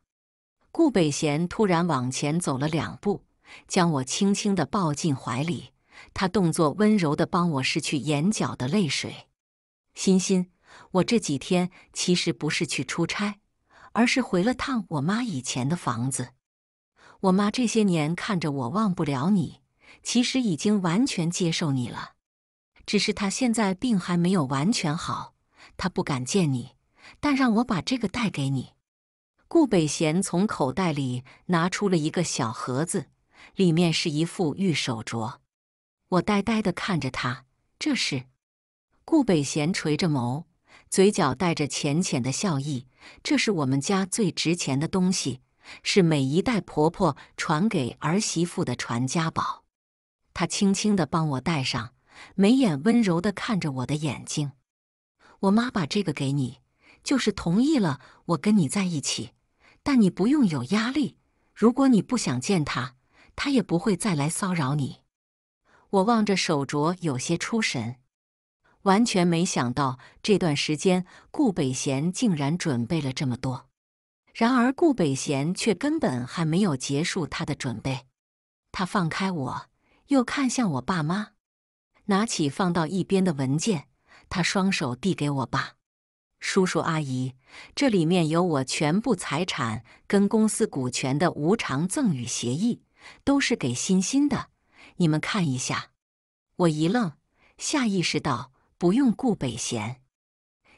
A: 顾北贤突然往前走了两步，将我轻轻地抱进怀里。他动作温柔地帮我拭去眼角的泪水。欣欣，我这几天其实不是去出差，而是回了趟我妈以前的房子。我妈这些年看着我，忘不了你，其实已经完全接受你了。只是她现在病还没有完全好，她不敢见你，但让我把这个带给你。顾北贤从口袋里拿出了一个小盒子，里面是一副玉手镯。我呆呆地看着他，这是顾北贤垂着眸，嘴角带着浅浅的笑意。这是我们家最值钱的东西，是每一代婆婆传给儿媳妇的传家宝。他轻轻地帮我戴上，眉眼温柔地看着我的眼睛。我妈把这个给你，就是同意了我跟你在一起，但你不用有压力。如果你不想见他，他也不会再来骚扰你。我望着手镯，有些出神，完全没想到这段时间顾北贤竟然准备了这么多。然而，顾北贤却根本还没有结束他的准备。他放开我，又看向我爸妈，拿起放到一边的文件，他双手递给我爸、叔叔、阿姨：“这里面有我全部财产跟公司股权的无偿赠与协议，都是给欣欣的。”你们看一下，我一愣，下意识道：“不用顾北贤，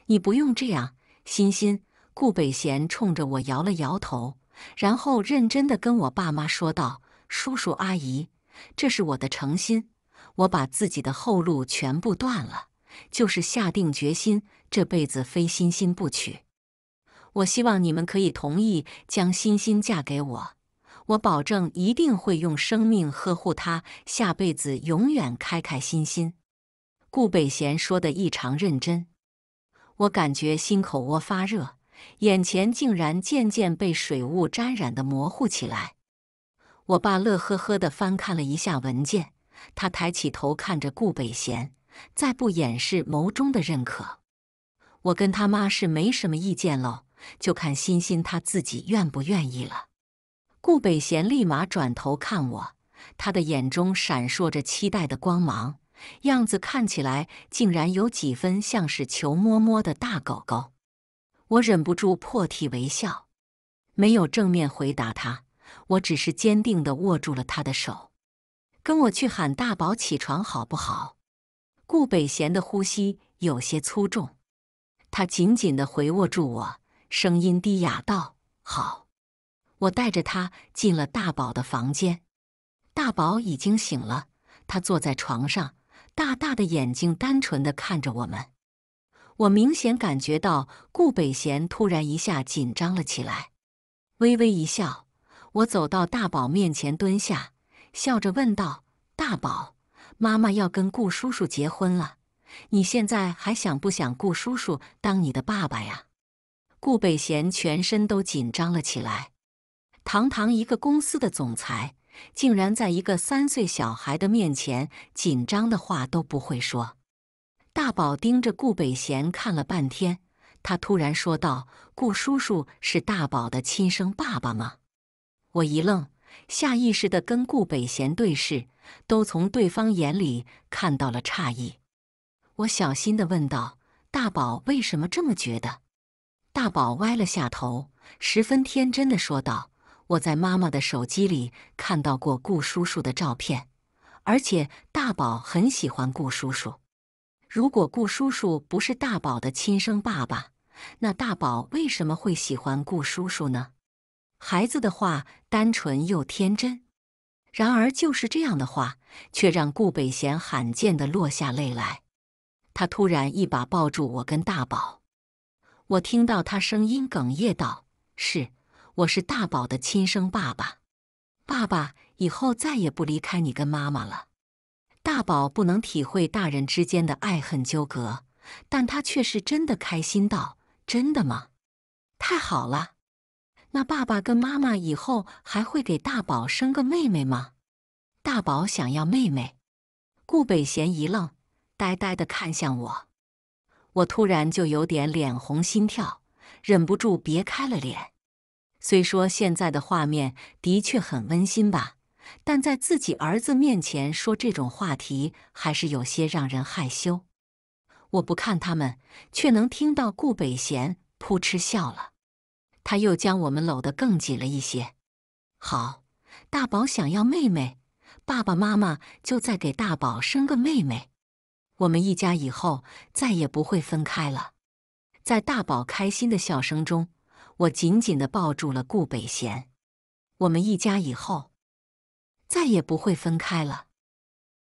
A: 你不用这样。欣欣，顾北贤冲着我摇了摇头，然后认真的跟我爸妈说道：“叔叔阿姨，这是我的诚心，我把自己的后路全部断了，就是下定决心这辈子非欣欣不娶。我希望你们可以同意将欣欣嫁给我。”我保证一定会用生命呵护他，下辈子永远开开心心。顾北贤说的异常认真，我感觉心口窝发热，眼前竟然渐渐被水雾沾染的模糊起来。我爸乐呵呵的翻看了一下文件，他抬起头看着顾北贤，再不掩饰眸中的认可。我跟他妈是没什么意见喽，就看欣欣他自己愿不愿意了。顾北贤立马转头看我，他的眼中闪烁着期待的光芒，样子看起来竟然有几分像是求摸摸的大狗狗。我忍不住破涕为笑，没有正面回答他，我只是坚定地握住了他的手，跟我去喊大宝起床好不好？顾北贤的呼吸有些粗重，他紧紧地回握住我，声音低哑道：“好。”我带着他进了大宝的房间，大宝已经醒了，他坐在床上，大大的眼睛单纯的看着我们。我明显感觉到顾北贤突然一下紧张了起来，微微一笑，我走到大宝面前蹲下，笑着问道：“大宝，妈妈要跟顾叔叔结婚了，你现在还想不想顾叔叔当你的爸爸呀？”顾北贤全身都紧张了起来。堂堂一个公司的总裁，竟然在一个三岁小孩的面前紧张的话都不会说。大宝盯着顾北贤看了半天，他突然说道：“顾叔叔是大宝的亲生爸爸吗？”我一愣，下意识的跟顾北贤对视，都从对方眼里看到了诧异。我小心的问道：“大宝为什么这么觉得？”大宝歪了下头，十分天真的说道。我在妈妈的手机里看到过顾叔叔的照片，而且大宝很喜欢顾叔叔。如果顾叔叔不是大宝的亲生爸爸，那大宝为什么会喜欢顾叔叔呢？孩子的话单纯又天真，然而就是这样的话，却让顾北贤罕见的落下泪来。他突然一把抱住我跟大宝，我听到他声音哽咽道：“是。”我是大宝的亲生爸爸，爸爸以后再也不离开你跟妈妈了。大宝不能体会大人之间的爱恨纠葛，但他却是真的开心到。真的吗？太好了！那爸爸跟妈妈以后还会给大宝生个妹妹吗？大宝想要妹妹。顾北贤一愣，呆呆的看向我，我突然就有点脸红心跳，忍不住别开了脸。虽说现在的画面的确很温馨吧，但在自己儿子面前说这种话题还是有些让人害羞。我不看他们，却能听到顾北贤扑哧笑了。他又将我们搂得更紧了一些。好，大宝想要妹妹，爸爸妈妈就再给大宝生个妹妹。我们一家以后再也不会分开了。在大宝开心的笑声中。我紧紧的抱住了顾北贤，我们一家以后再也不会分开了。